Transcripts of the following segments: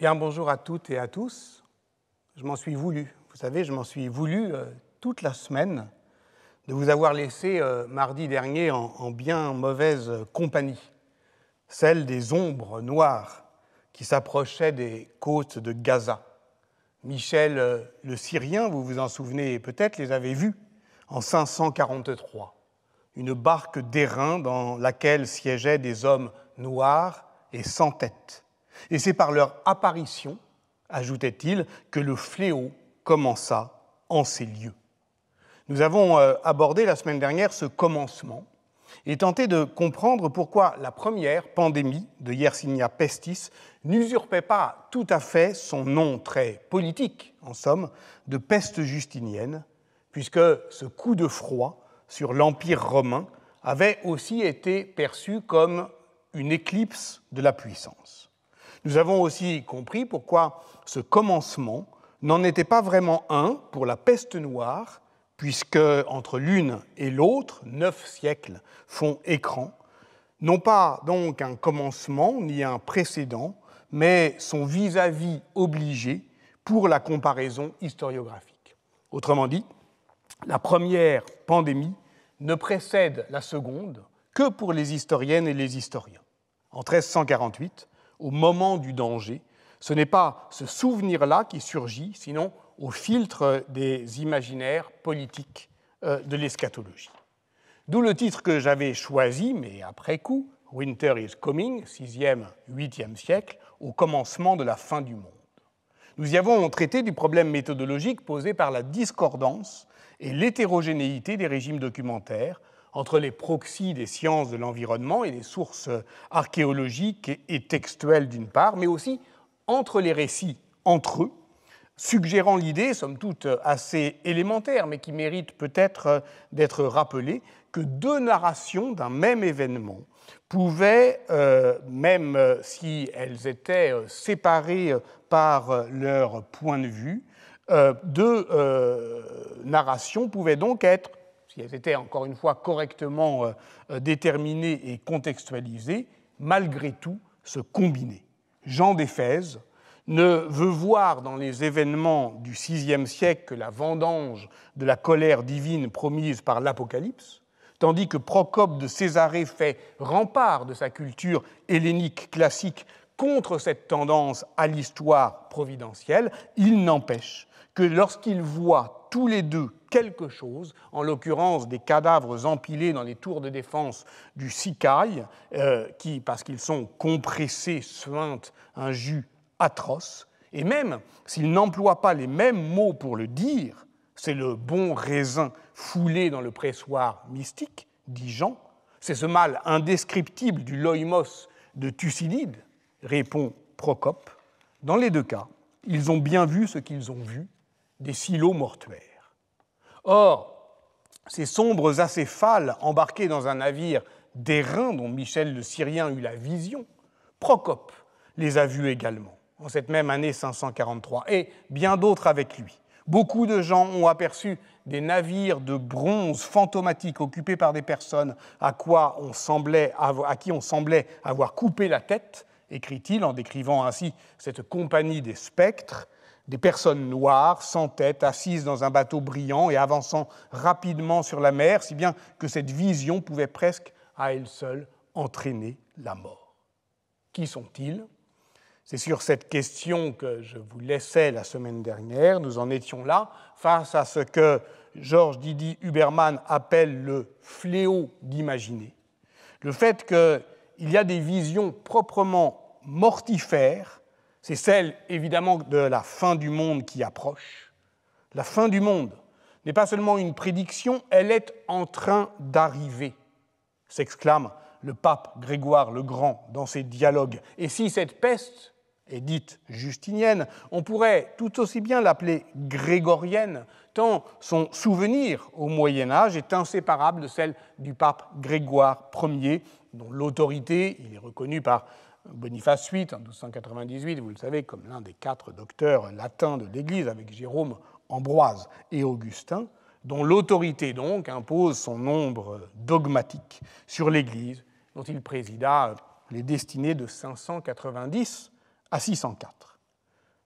Bien, bonjour à toutes et à tous. Je m'en suis voulu, vous savez, je m'en suis voulu euh, toute la semaine de vous avoir laissé euh, mardi dernier en, bien mauvaise compagnie, celle des ombres noires qui s'approchaient des côtes de Gaza. Michel euh, le Syrien, vous vous en souvenez peut-être, les avait vus en 543, une barque d'airain dans laquelle siégeaient des hommes noirs et sans tête et c'est par leur apparition, ajoutait-il, que le fléau commença en ces lieux. Nous avons euh, abordé la semaine dernière ce commencement et tenté de comprendre pourquoi la première pandémie de Yersinia pestis n'usurpait pas tout à fait son nom très politique, en somme, de peste justinienne, puisque ce coup de froid sur l'Empire romain avait aussi été perçu comme une éclipse de la puissance. Nous avons aussi compris pourquoi ce commencement n'en était pas vraiment un pour la peste noire, puisque entre l'une et l'autre, neuf siècles font écran, non pas donc un commencement ni un précédent, mais sont vis-à-vis obligés obligé pour la comparaison historiographique. Autrement dit, la première pandémie ne précède la seconde que pour les historiennes et les historiens. En 1348, au moment du danger. Ce n'est pas ce souvenir-là qui surgit, sinon au filtre des imaginaires politiques euh, de l'eschatologie. D'où le titre que j'avais choisi, mais après coup, Winter is Coming, 6e, 8e siècle, au commencement de la fin du monde. Nous y avons traité du problème méthodologique posé par la discordance et l'hétérogénéité des régimes documentaires entre les proxys des sciences de l'environnement et les sources archéologiques et textuelles d'une part, mais aussi entre les récits entre eux, suggérant l'idée, somme toute assez élémentaire, mais qui mérite peut-être d'être rappelée, que deux narrations d'un même événement pouvaient, euh, même si elles étaient euh, séparées par leur point de vue, euh, deux narrations pouvaient donc être si elles étaient encore une fois correctement euh, euh, déterminées et contextualisées, malgré tout se combinaient. Jean d'Éphèse ne veut voir dans les événements du VIe siècle que la vendange de la colère divine promise par l'Apocalypse, tandis que Procope de Césarée fait rempart de sa culture hellénique classique contre cette tendance à l'histoire providentielle, il n'empêche que lorsqu'il voit tous les deux quelque chose, en l'occurrence des cadavres empilés dans les tours de défense du Sikai, euh, qui, parce qu'ils sont compressés, suintent un jus atroce. Et même s'ils n'emploient pas les mêmes mots pour le dire, c'est le bon raisin foulé dans le pressoir mystique, dit Jean, c'est ce mal indescriptible du loïmos de Thucydide, répond Procope. Dans les deux cas, ils ont bien vu ce qu'ils ont vu, des silos mortuaires. Or, ces sombres acéphales embarqués dans un navire d'airain dont Michel le Syrien eut la vision, Procope les a vus également, en cette même année 543, et bien d'autres avec lui. Beaucoup de gens ont aperçu des navires de bronze fantomatiques occupés par des personnes à, quoi à qui on semblait avoir coupé la tête, écrit-il en décrivant ainsi cette compagnie des spectres des personnes noires, sans tête, assises dans un bateau brillant et avançant rapidement sur la mer, si bien que cette vision pouvait presque à elle seule entraîner la mort. Qui sont-ils C'est sur cette question que je vous laissais la semaine dernière, nous en étions là, face à ce que Georges Didi Huberman appelle le fléau d'imaginer. Le fait qu'il y a des visions proprement mortifères c'est celle, évidemment, de la fin du monde qui approche. La fin du monde n'est pas seulement une prédiction, elle est en train d'arriver, s'exclame le pape Grégoire le Grand dans ses dialogues. Et si cette peste est dite justinienne, on pourrait tout aussi bien l'appeler grégorienne, tant son souvenir au Moyen Âge est inséparable de celle du pape Grégoire Ier, dont l'autorité, est reconnue par Boniface VIII, en 1298, vous le savez, comme l'un des quatre docteurs latins de l'Église, avec Jérôme, Ambroise et Augustin, dont l'autorité donc impose son nombre dogmatique sur l'Église, dont il présida les destinées de 590 à 604.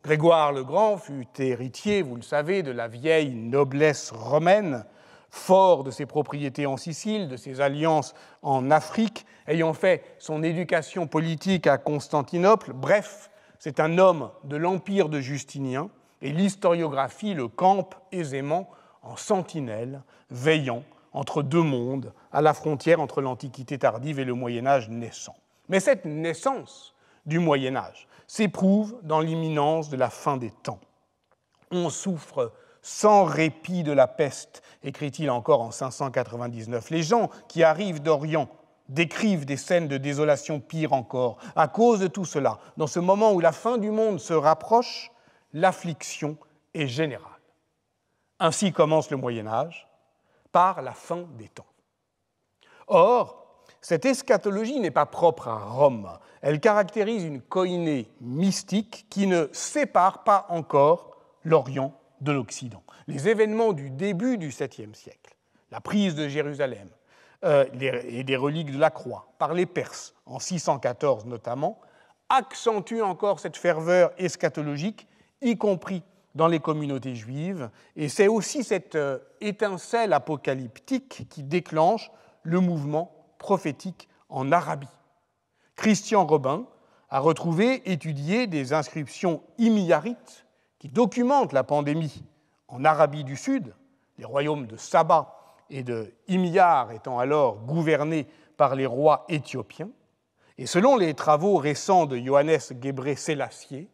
Grégoire le Grand fut héritier, vous le savez, de la vieille noblesse romaine fort de ses propriétés en Sicile, de ses alliances en Afrique, ayant fait son éducation politique à Constantinople. Bref, c'est un homme de l'empire de Justinien, et l'historiographie le campe aisément en sentinelle, veillant entre deux mondes, à la frontière entre l'Antiquité tardive et le Moyen Âge naissant. Mais cette naissance du Moyen Âge s'éprouve dans l'imminence de la fin des temps. On souffre sans répit de la peste, écrit-il encore en 599. Les gens qui arrivent d'Orient décrivent des scènes de désolation pire encore. À cause de tout cela, dans ce moment où la fin du monde se rapproche, l'affliction est générale. Ainsi commence le Moyen Âge, par la fin des temps. Or, cette eschatologie n'est pas propre à Rome. Elle caractérise une coïnée mystique qui ne sépare pas encore l'Orient de l'Occident. Les événements du début du 7e siècle, la prise de Jérusalem euh, et des reliques de la croix par les Perses, en 614 notamment, accentuent encore cette ferveur eschatologique, y compris dans les communautés juives, et c'est aussi cette euh, étincelle apocalyptique qui déclenche le mouvement prophétique en Arabie. Christian Robin a retrouvé, étudié des inscriptions imiyarites qui documente la pandémie en Arabie du Sud, les royaumes de Saba et de Himyar étant alors gouvernés par les rois éthiopiens, et selon les travaux récents de Johannes Gebre Selassie,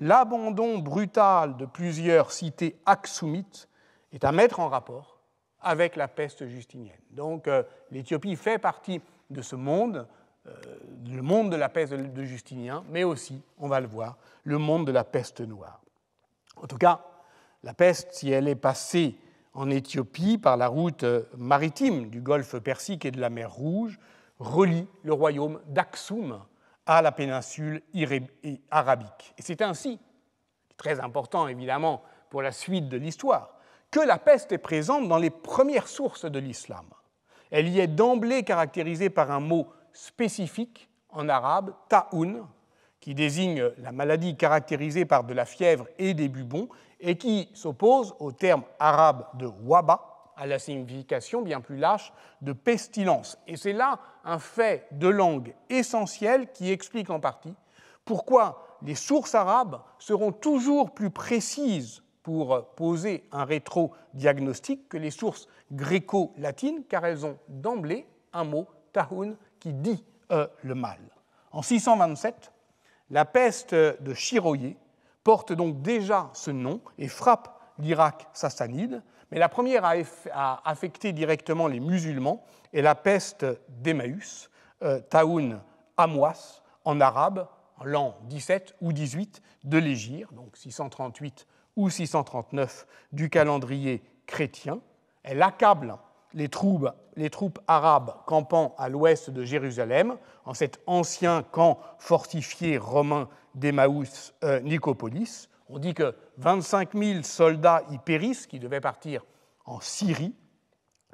l'abandon brutal de plusieurs cités aksumites est à mettre en rapport avec la peste justinienne. Donc euh, l'Éthiopie fait partie de ce monde, euh, le monde de la peste de Justinien, mais aussi, on va le voir, le monde de la peste noire. En tout cas, la peste, si elle est passée en Éthiopie par la route euh, maritime du golfe Persique et de la mer Rouge, relie le royaume d'Aksum à la péninsule arabique. Et c'est ainsi, très important évidemment pour la suite de l'histoire, que la peste est présente dans les premières sources de l'islam. Elle y est d'emblée caractérisée par un mot spécifique en arabe, ta'oun, qui désigne la maladie caractérisée par de la fièvre et des bubons, et qui s'oppose au terme arabe de waba, à la signification bien plus lâche de pestilence. Et c'est là un fait de langue essentiel qui explique en partie pourquoi les sources arabes seront toujours plus précises pour poser un rétro-diagnostic que les sources gréco-latines, car elles ont d'emblée un mot, tahoun, qui dit euh, le mal. En 627, la peste de Chiroyé porte donc déjà ce nom et frappe l'Irak sassanide, mais la première à affecter directement les musulmans est la peste d'Emmaüs, euh, Taoun Amwas, en arabe, l'an 17 ou 18 de l'Égypte, donc 638 ou 639 du calendrier chrétien. Elle accable les troupes, arabes campant à l'ouest de Jérusalem, en cet ancien camp fortifié romain d'Emmaus, euh, Nicopolis. On dit que 25 000 soldats y périssent, qui devaient partir en Syrie.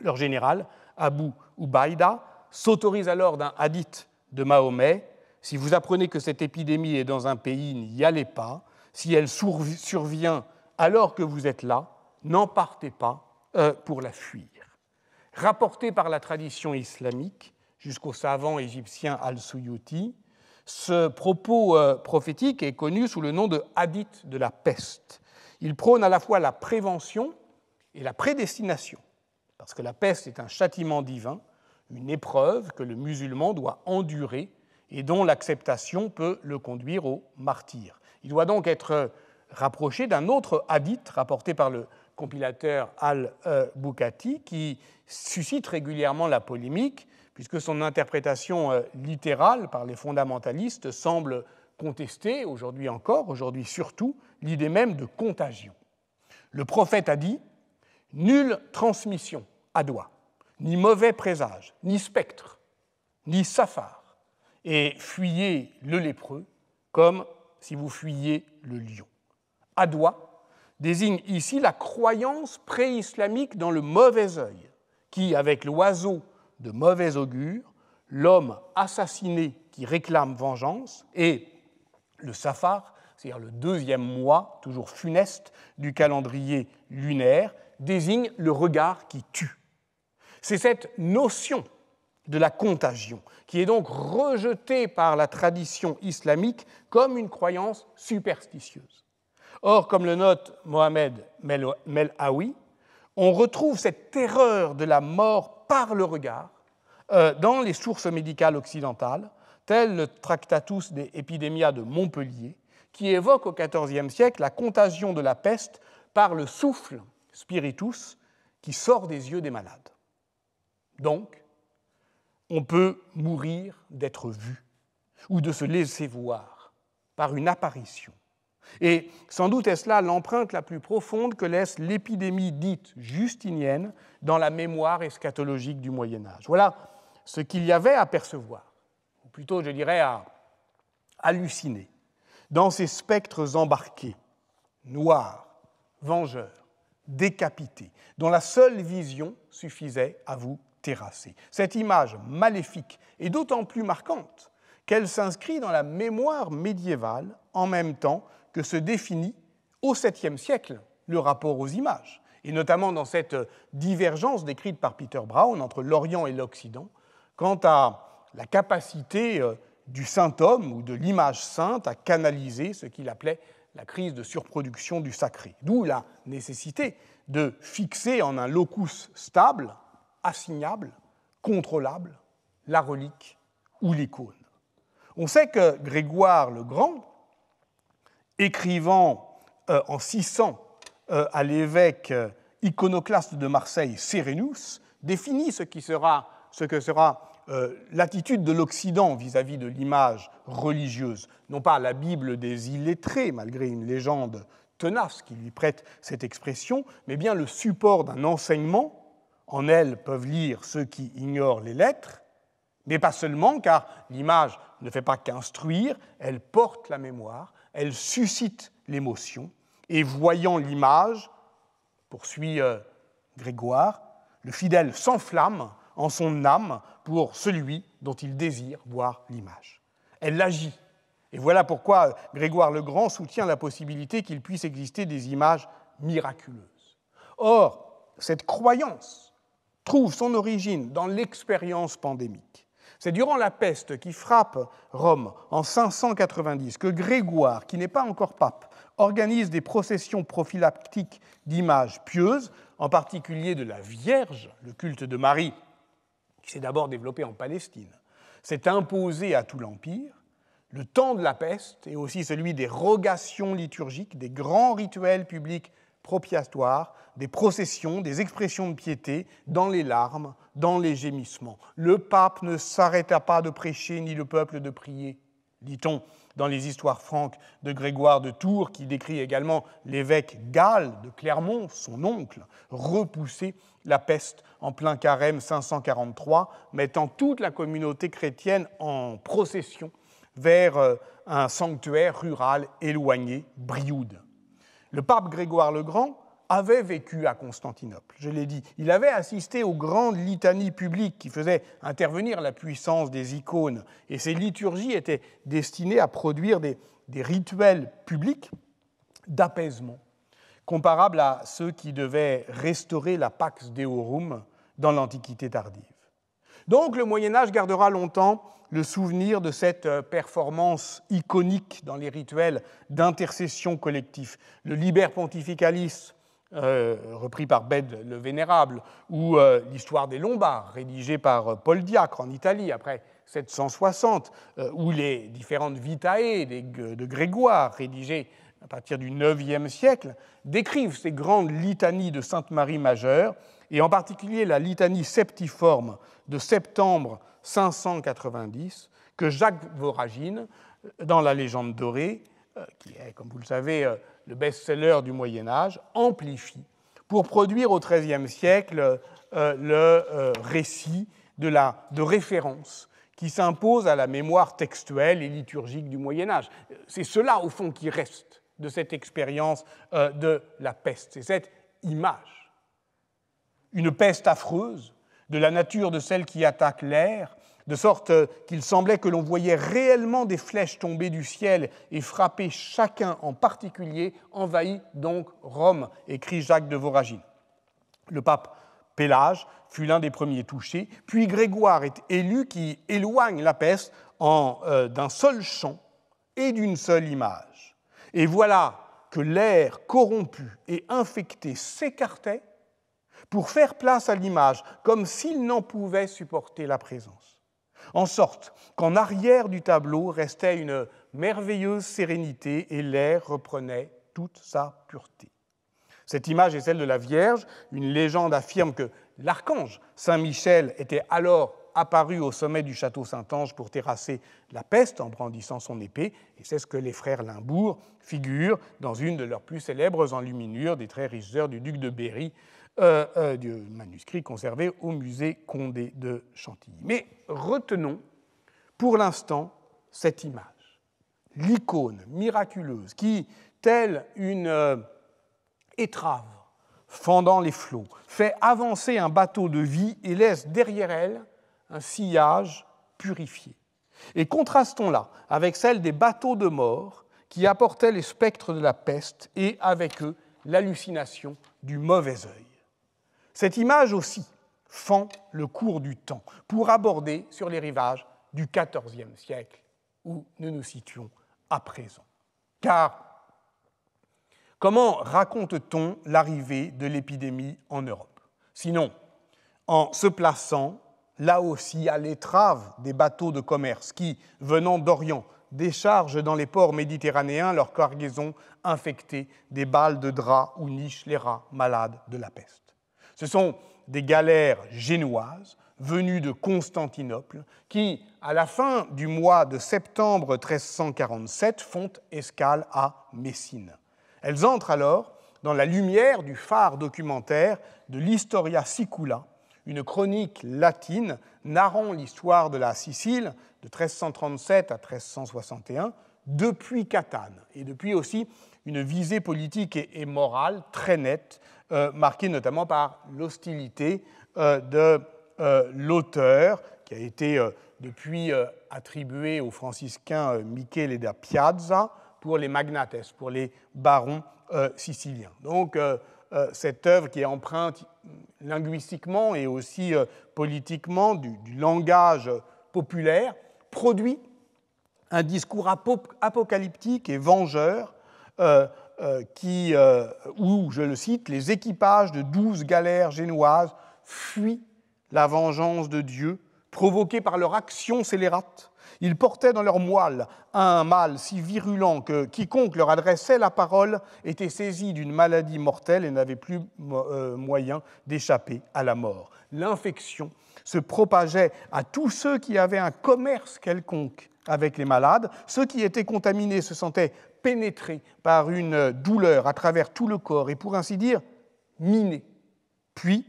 Leur général, Abu Ubaïda, s'autorise alors d'un hadith de Mahomet Si vous apprenez que cette épidémie est dans un pays, n'y allez pas. Si elle survient alors que vous êtes là, n'en partez pas euh, pour la fuir rapporté par la tradition islamique jusqu'au savant égyptien Al-Suyuti, ce propos euh, prophétique est connu sous le nom de hadith de la peste. Il prône à la fois la prévention et la prédestination, parce que la peste est un châtiment divin, une épreuve que le musulman doit endurer et dont l'acceptation peut le conduire au martyr. Il doit donc être rapproché d'un autre hadith rapporté par le compilateur Al-Bukhati, euh, qui suscite régulièrement la polémique, puisque son interprétation euh, littérale par les fondamentalistes semble contester, aujourd'hui encore, aujourd'hui surtout, l'idée même de contagion. Le prophète a dit Nulle transmission à doigt, ni mauvais présage, ni spectre, ni safar, et fuyez le lépreux comme si vous fuyiez le lion. À doigt, désigne ici la croyance préislamique dans le mauvais œil, qui, avec l'oiseau de mauvais augure, l'homme assassiné qui réclame vengeance, et le safar, c'est-à-dire le deuxième mois, toujours funeste, du calendrier lunaire, désigne le regard qui tue. C'est cette notion de la contagion, qui est donc rejetée par la tradition islamique comme une croyance superstitieuse. Or, comme le note Mohamed Melhaoui, on retrouve cette terreur de la mort par le regard euh, dans les sources médicales occidentales, telles le Tractatus des Epidemia de Montpellier, qui évoque au XIVe siècle la contagion de la peste par le souffle spiritus qui sort des yeux des malades. Donc, on peut mourir d'être vu ou de se laisser voir par une apparition et sans doute est-ce là l'empreinte la plus profonde que laisse l'épidémie dite justinienne dans la mémoire eschatologique du Moyen Âge. Voilà ce qu'il y avait à percevoir, ou plutôt je dirais à halluciner, dans ces spectres embarqués, noirs, vengeurs, décapités, dont la seule vision suffisait à vous terrasser. Cette image maléfique est d'autant plus marquante qu'elle s'inscrit dans la mémoire médiévale en même temps que se définit au 7e siècle le rapport aux images, et notamment dans cette divergence décrite par Peter Brown entre l'Orient et l'Occident quant à la capacité euh, du saint homme ou de l'image sainte à canaliser ce qu'il appelait la crise de surproduction du sacré, d'où la nécessité de fixer en un locus stable, assignable, contrôlable, la relique ou l'icône. On sait que Grégoire le Grand écrivant euh, en 600 euh, à l'évêque euh, iconoclaste de Marseille, Sérénus, définit ce, qui sera, ce que sera l'attitude de l'Occident vis-à-vis de l'image religieuse, non pas la Bible des illettrés, malgré une légende tenace qui lui prête cette expression, mais bien le support d'un enseignement. En elle peuvent lire ceux qui ignorent les lettres, mais pas seulement, car l'image ne fait pas qu'instruire, elle porte la mémoire, elle suscite l'émotion, et voyant l'image, poursuit euh, Grégoire, le fidèle s'enflamme en son âme pour celui dont il désire voir l'image. Elle agit. Et voilà pourquoi euh, Grégoire le Grand soutient la possibilité qu'il puisse exister des images miraculeuses. Or, cette croyance trouve son origine dans l'expérience pandémique. C'est durant la peste qui frappe Rome en 590 que Grégoire, qui n'est pas encore pape, organise des processions prophylactiques d'images pieuses, en particulier de la Vierge, le culte de Marie, qui s'est d'abord développé en Palestine, C'est imposé à tout l'Empire. Le temps de la peste est aussi celui des rogations liturgiques, des grands rituels publics propriatoires, des processions, des expressions de piété, dans les larmes, dans les gémissements. Le pape ne s'arrêta pas de prêcher, ni le peuple de prier, dit-on dans les histoires franques de Grégoire de Tours, qui décrit également l'évêque Gall de Clermont, son oncle, repousser la peste en plein carême 543, mettant toute la communauté chrétienne en procession vers euh, un sanctuaire rural éloigné, Brioude. Le pape Grégoire le Grand avait vécu à Constantinople, je l'ai dit. Il avait assisté aux grandes litanies publiques qui faisaient intervenir la puissance des icônes. Et ces liturgies étaient destinées à produire des, rituels publics d'apaisement, comparables à ceux qui devaient restaurer la Pax Deorum dans l'Antiquité tardive. Donc le Moyen Âge gardera longtemps le souvenir de cette euh, performance iconique dans les rituels d'intercession collectif. Le Liber Pontificalis, euh, repris par Bède le Vénérable, ou euh, l'histoire des Lombards, rédigée par Paul Diacre en Italie après 760, ou les différentes Vitae de Grégoire, rédigées à partir du IXe siècle, décrivent ces grandes litanies de Sainte Marie majeure et en particulier la litanie septiforme de septembre 590, que Jacques Voragine, dans La Légende dorée, euh, qui est, comme vous le savez, euh, le best-seller du Moyen Âge, amplifie pour produire au XIIIe siècle euh, le récit de, référence qui s'impose à la mémoire textuelle et liturgique du Moyen Âge. C'est cela, au fond, qui reste de cette expérience de la peste, c'est cette image une peste affreuse, de la nature de celle qui attaque l'air, de sorte euh, qu'il semblait que l'on voyait réellement des flèches tomber du ciel et frapper chacun en particulier, envahit donc Rome, écrit Jacques de Voragine. Le pape Pélage fut l'un des premiers touchés, puis Grégoire est élu qui éloigne la peste euh, d'un seul chant et d'une seule image. Et voilà que l'air corrompu et infecté s'écartait pour faire place à l'image, comme s'il n'en pouvait supporter la présence. En sorte qu'en arrière du tableau restait une merveilleuse sérénité et l'air reprenait toute sa pureté. Cette image est celle de la Vierge. Une légende affirme que l'archange Saint-Michel était alors apparu au sommet du château Saint-Ange pour terrasser la peste en brandissant son épée, et c'est ce que les frères Limbourg figurent dans une de leurs plus célèbres enluminures des très riches heures du duc de Berry, euh, euh, du manuscrit conservé au musée Condé de Chantilly. Mais retenons pour l'instant cette image, l'icône miraculeuse qui, telle une euh, étrave fendant les flots, fait avancer un bateau de vie et laisse derrière elle un sillage purifié. Et contrastons-la avec celle des bateaux de mort qui apportaient les spectres de la peste et avec eux l'hallucination du mauvais œil. Cette image aussi fend le cours du temps pour aborder sur les rivages du XIVe siècle où nous nous situons à présent. Car comment raconte-t-on l'arrivée de l'épidémie en Europe Sinon, en se plaçant là aussi à l'étrave des bateaux de commerce qui, venant d'Orient, déchargent dans les ports méditerranéens leur cargaison infectée des balles de drap où nichent les rats malades de la peste. Ce sont des galères génoises venues de Constantinople qui, à la fin du mois de septembre 1347, font escale à Messine. Elles entrent alors dans la lumière du phare documentaire de l'Historia Sicula, une chronique latine narrant l'histoire de la Sicile de 1337 à 1361 depuis Catane et depuis aussi une visée politique et, morale très nette, euh, marquée notamment par l'hostilité euh, de euh, l'auteur, qui a été depuis attribué au franciscain Michele da Piazza pour les magnates, pour les barons siciliens. Donc, cette œuvre qui est empreinte linguistiquement et aussi politiquement du langage populaire, produit un discours apocalyptique et vengeur euh, euh, qui, euh, où, je le cite, les équipages de douze galères génoises fuient la vengeance de Dieu provoquée par leur action scélérate. Ils portaient dans leur moelle un mal si virulent que quiconque leur adressait la parole était saisi d'une maladie mortelle et n'avait plus moyen d'échapper à la mort. L'infection se propageait à tous ceux qui avaient un commerce quelconque avec les malades. Ceux qui étaient contaminés se sentaient pénétré par une douleur à travers tout le corps et pour ainsi dire miné. Puis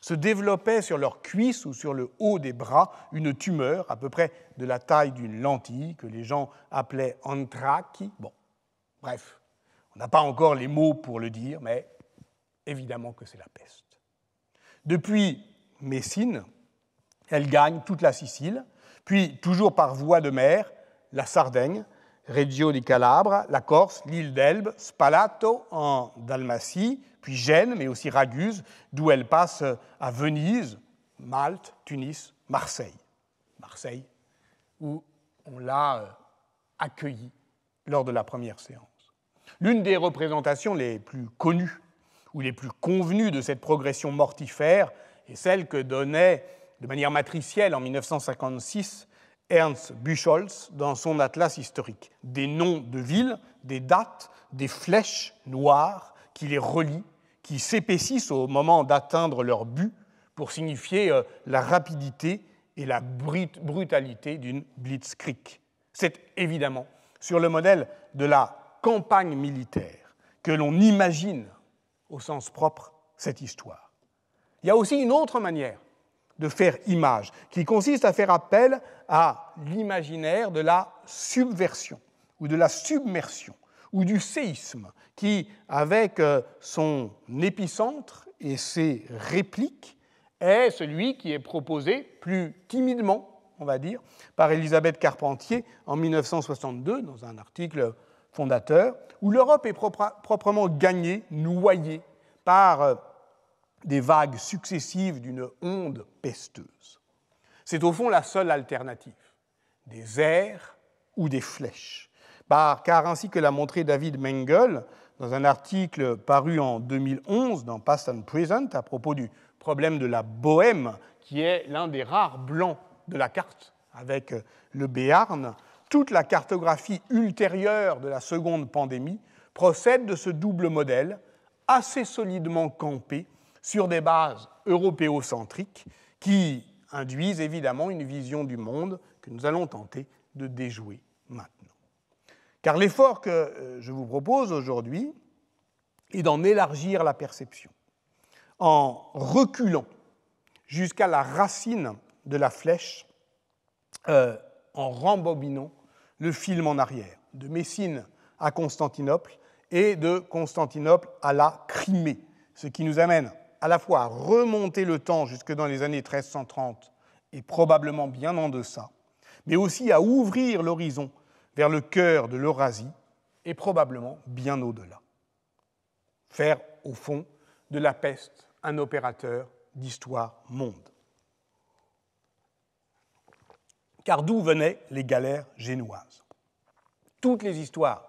se développait sur leurs cuisses ou sur le haut des bras une tumeur à peu près de la taille d'une lentille que les gens appelaient anthraki. Bon, bref, on n'a pas encore les mots pour le dire, mais évidemment que c'est la peste. Depuis Messine, elle gagne toute la Sicile, puis toujours par voie de mer, la Sardaigne, Reggio di Calabre, la Corse, l'île d'Elbe, Spalato en Dalmatie, puis Gênes, mais aussi Raguse, d'où elle passe à Venise, Malte, Tunis, Marseille. Marseille, où on l'a euh, accueillie lors de la première séance. L'une des représentations les plus connues ou les plus convenues de cette progression mortifère est celle que donnait de manière matricielle en 1956 Ernst Buchholz dans son atlas historique, des noms de villes, des dates, des flèches noires qui les relient, qui s'épaississent au moment d'atteindre leur but pour signifier euh, la rapidité et la brutalité d'une blitzkrieg. C'est évidemment sur le modèle de la campagne militaire que l'on imagine au sens propre cette histoire. Il y a aussi une autre manière de faire image, qui consiste à faire appel à l'imaginaire de la subversion ou de la submersion ou du séisme, qui, avec euh, son épicentre et ses répliques, est celui qui est proposé plus timidement, on va dire, par Elisabeth Carpentier en 1962 dans un article fondateur, où l'Europe est proprement gagnée, noyée par euh, des vagues successives d'une onde pesteuse. C'est au fond la seule alternative, des airs ou des flèches. Bah, car ainsi que l'a montré David Mengel dans un article paru en 2011 dans Past and Present à propos du problème de la Bohème, qui est l'un des rares blancs de la carte avec le Béarn, toute la cartographie ultérieure de la seconde pandémie procède de ce double modèle assez solidement campé sur des bases européocentriques qui induisent évidemment une vision du monde que nous allons tenter de déjouer maintenant. Car l'effort que euh, je vous propose aujourd'hui est d'en élargir la perception, en reculant jusqu'à la racine de la flèche, euh, en rembobinant le film en arrière, de Messine à Constantinople et de Constantinople à la Crimée, ce qui nous amène à la fois à remonter le temps jusque dans les années 1330 et probablement bien en deçà, mais aussi à ouvrir l'horizon vers le cœur de l'Eurasie et probablement bien au-delà. Faire, au fond, de la peste un opérateur d'histoire monde. Car d'où venaient les galères génoises Toutes les histoires,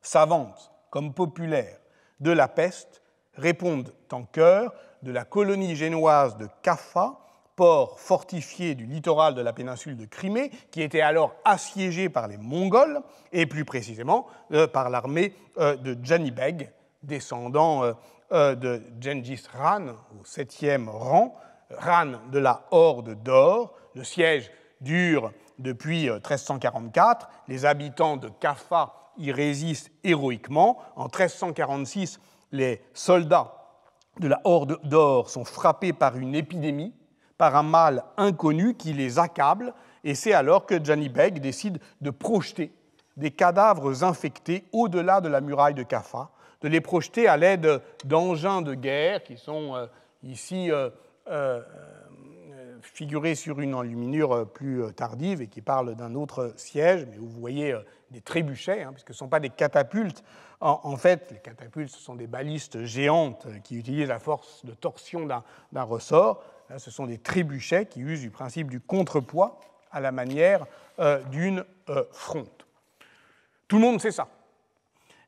savantes comme populaires, de la peste répondent en chœur de la colonie génoise de Kaffa, port fortifié du littoral de la péninsule de Crimée, qui était alors assiégé par les Mongols, et plus précisément euh, par l'armée euh, de Janibeg, descendant euh, de Genghis Khan au septième rang, ran de la Horde d'Or. Le siège dure depuis 1344. Les habitants de Kaffa y résistent héroïquement. En 1346, les soldats de la Horde d'Or sont frappés par une épidémie, par un mal inconnu qui les accable, et c'est alors que Johnny Beg décide de projeter des cadavres infectés au-delà de la muraille de Kaffa, de les projeter à l'aide d'engins de guerre qui sont euh, ici euh, euh, figurés sur une enluminure plus tardive et qui parlent d'un autre siège, mais vous voyez des trébuchets, hein, puisque ce ne sont pas des catapultes. En, fait, les catapultes, ce sont des balistes géantes hein, qui utilisent la force de torsion d'un ressort. ce sont des trébuchets qui usent du principe du contrepoids à la manière euh, d'une euh, fronte. Tout le monde sait ça.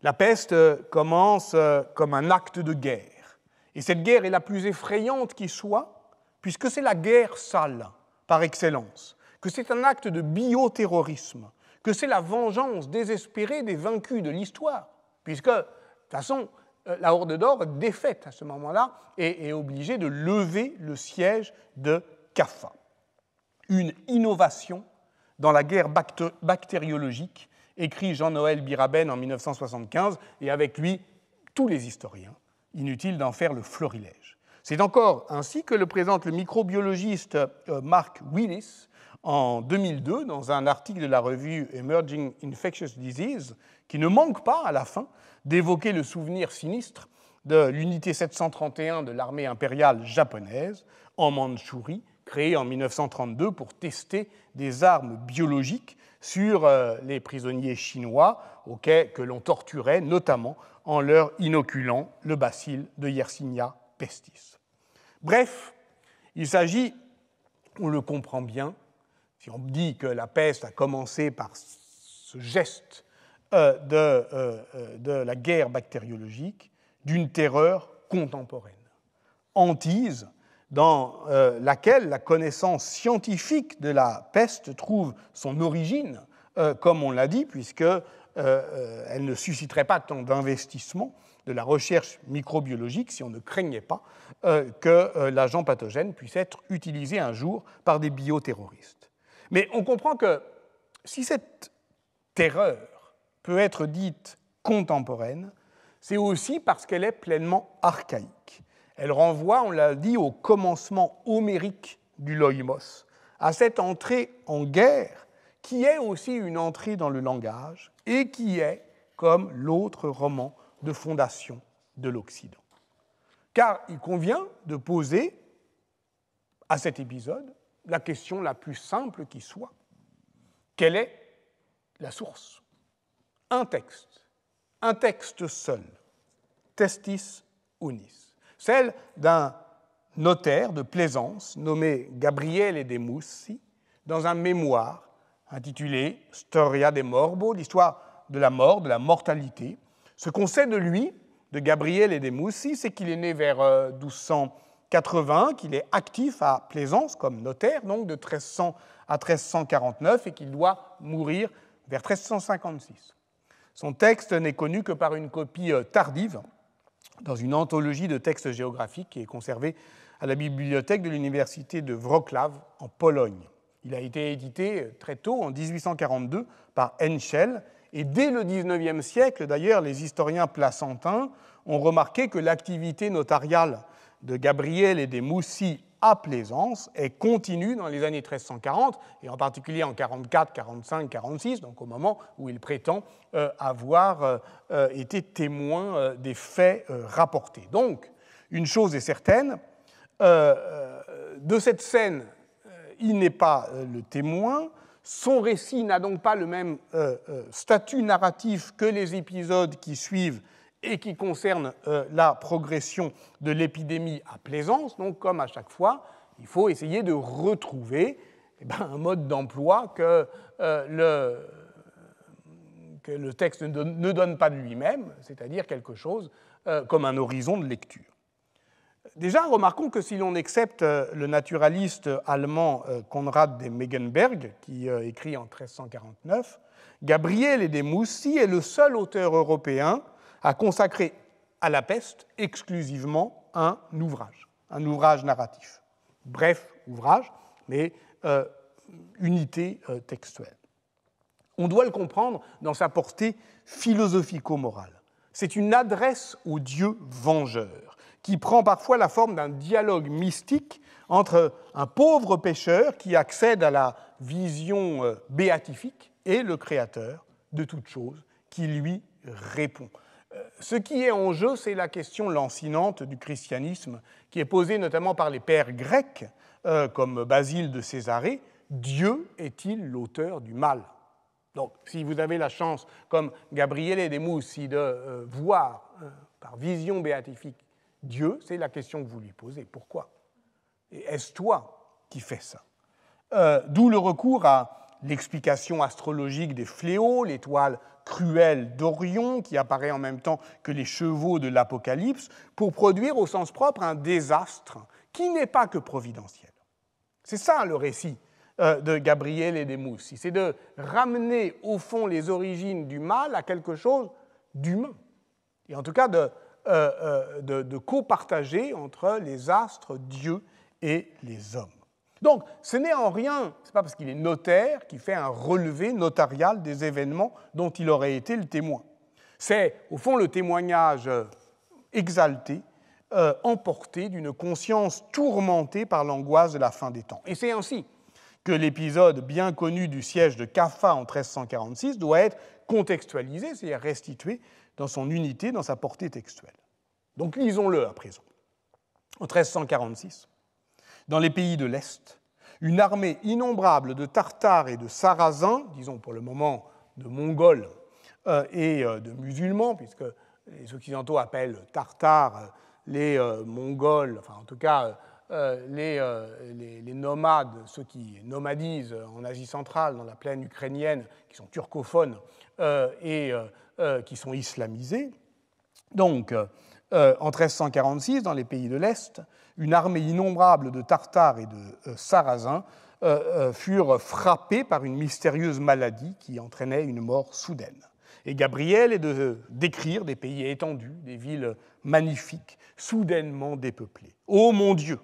La peste euh, commence comme un acte de guerre. Et cette guerre est la plus effrayante qui soit, puisque c'est la guerre sale par excellence, que c'est un acte de bioterrorisme que c'est la vengeance désespérée des vaincus de l'histoire, puisque, de toute façon, euh, la Horde d'Or défaite à ce moment-là et est obligée de lever le siège de Kaffa. Une innovation dans la guerre bactériologique, écrit Jean-Noël Biraben en 1975, et avec lui tous les historiens. Inutile d'en faire le florilège. C'est encore ainsi que le présente le microbiologiste euh, Mark Willis en 2002 dans un article de la revue Emerging Infectious Disease, qui ne manque pas à la fin d'évoquer le souvenir sinistre de l'unité 731 de l'armée impériale japonaise en Mandchourie, créée en 1932 pour tester des armes biologiques sur euh, les prisonniers chinois auxquels que l'on torturait notamment en leur inoculant le bacille de Yersinia pestis. Bref, il s'agit, on le comprend bien, on dit que la peste a commencé par ce geste euh, euh, euh, de, la guerre bactériologique, d'une terreur contemporaine. Antise, dans laquelle la connaissance scientifique de la peste trouve son origine, comme on l'a dit, puisque elle ne susciterait pas tant d'investissement de la recherche microbiologique si on ne craignait pas que l'agent pathogène puisse être utilisé un jour par des bioterroristes. Mais on comprend que si cette terreur peut être dite contemporaine, c'est aussi parce qu'elle est pleinement archaïque. Elle renvoie, on l'a dit, au commencement homérique du loïmos, à cette entrée en guerre qui est aussi une entrée dans le langage et qui est, comme l'autre roman, de fondation de l'Occident. Car il convient de poser à cet épisode la question la plus simple qui soit. Quelle est la source Un texte, un texte seul, testis unis, celle d'un notaire de Plaisance nommé Gabriel de Mussi dans un mémoire intitulé Storia de Morbo, l'histoire de la mort, de la mortalité. Ce qu'on sait de lui, de Gabriel de Mussi, c'est qu'il est né vers 1200. Euh, 80, qu'il est actif à Plaisance comme notaire, donc de 1300 à 1349, et qu'il doit mourir vers 1356. Son texte n'est connu que par une copie euh, tardive dans une anthologie de textes géographiques qui est conservée à la bibliothèque de l'université de Wrocław en Pologne. Il a été édité euh, très tôt, en 1842, par Henschel, et dès le XIXe siècle, d'ailleurs, les historiens placentins ont remarqué que l'activité notariale de Gabriel et des Moussis à Plaisance est continue dans les années 1340, et en particulier en 44, 45, 46, donc au moment où il prétend euh, avoir euh, euh, été témoin des faits rapportés. Donc, une chose est certaine, de cette scène, il n'est pas le témoin, son récit n'a donc pas le même statut narratif que les épisodes qui suivent et qui concerne euh, la progression de l'épidémie à Plaisance. Donc, comme à chaque fois, il faut essayer de retrouver eh ben, un mode d'emploi que, euh, le, que le texte ne donne, pas de lui-même, c'est-à-dire quelque chose euh, comme un horizon de lecture. Déjà, remarquons que si l'on accepte le naturaliste allemand Konrad de Megenberg, qui écrit en 1349, Gabriel et Moussi est le seul auteur européen a consacré à la peste exclusivement un ouvrage, un ouvrage narratif. Bref, ouvrage, mais euh, unité euh, textuelle. On doit le comprendre dans sa portée philosophico-morale. C'est une adresse au Dieu vengeur, qui prend parfois la forme d'un dialogue mystique entre un pauvre pécheur qui accède à la vision euh, béatifique et le Créateur de toute chose qui lui répond. Ce qui est en jeu, c'est la question lancinante du christianisme, qui est posée notamment par les pères grecs, euh, comme Basile de Césarée. Dieu est-il l'auteur du mal Donc, si vous avez la chance, comme Gabriele de Moussi, de euh, voir euh, par vision béatifique Dieu, c'est la question que vous lui posez. Pourquoi Et est-ce toi qui fais ça D'où le recours à l'explication astrologique des fléaux, l'étoile cruelle d'Orion, qui apparaît en même temps que les chevaux de l'Apocalypse, pour produire au sens propre un désastre qui n'est pas que providentiel. C'est ça le récit euh, de Gabriel et des Moussis, c'est de ramener au fond les origines du mal à quelque chose d'humain, et en tout cas de, euh, euh, de, de copartager entre les astres, Dieu et les hommes. Donc, ce n'est en rien, ce n'est pas parce qu'il est notaire qu'il fait un relevé notarial des événements dont il aurait été le témoin. C'est, au fond, le témoignage euh, exalté, euh, emporté d'une conscience tourmentée par l'angoisse de la fin des temps. Et c'est ainsi que l'épisode bien connu du siège de Caffa en 1346 doit être contextualisé, c'est-à-dire restitué dans son unité, dans sa portée textuelle. Donc lisons-le à présent. En 1346, dans les pays de l'Est. Une armée innombrable de Tartares et de Sarrasins, disons pour le moment de Mongols euh, et euh, de musulmans, puisque les Occidentaux appellent Tartares euh, les Mongols, enfin en tout cas les, les, les, nomades, ceux qui nomadisent en Asie centrale, dans la plaine ukrainienne, qui sont turcophones et qui sont islamisés. Donc, euh, en 1346, dans les pays de l'Est, une armée innombrable de Tartares et de euh, Sarrasins euh, furent frappés par une mystérieuse maladie qui entraînait une mort soudaine. Et Gabriel est de décrire des pays étendus, des villes magnifiques, soudainement dépeuplées. Oh mon Dieu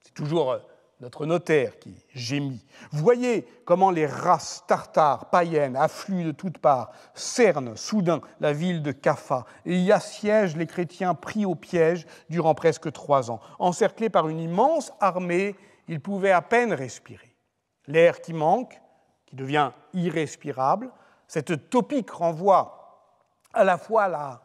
C'est toujours notre notaire qui gémit. Voyez comment les races tartares, païennes, affluent de toutes parts, cernent soudain la ville de Caffa et y assiègent les chrétiens pris au piège durant presque trois ans. Encerclés par une immense armée, ils pouvaient à peine respirer. L'air qui manque, qui devient irrespirable, cette topique renvoie à la fois à la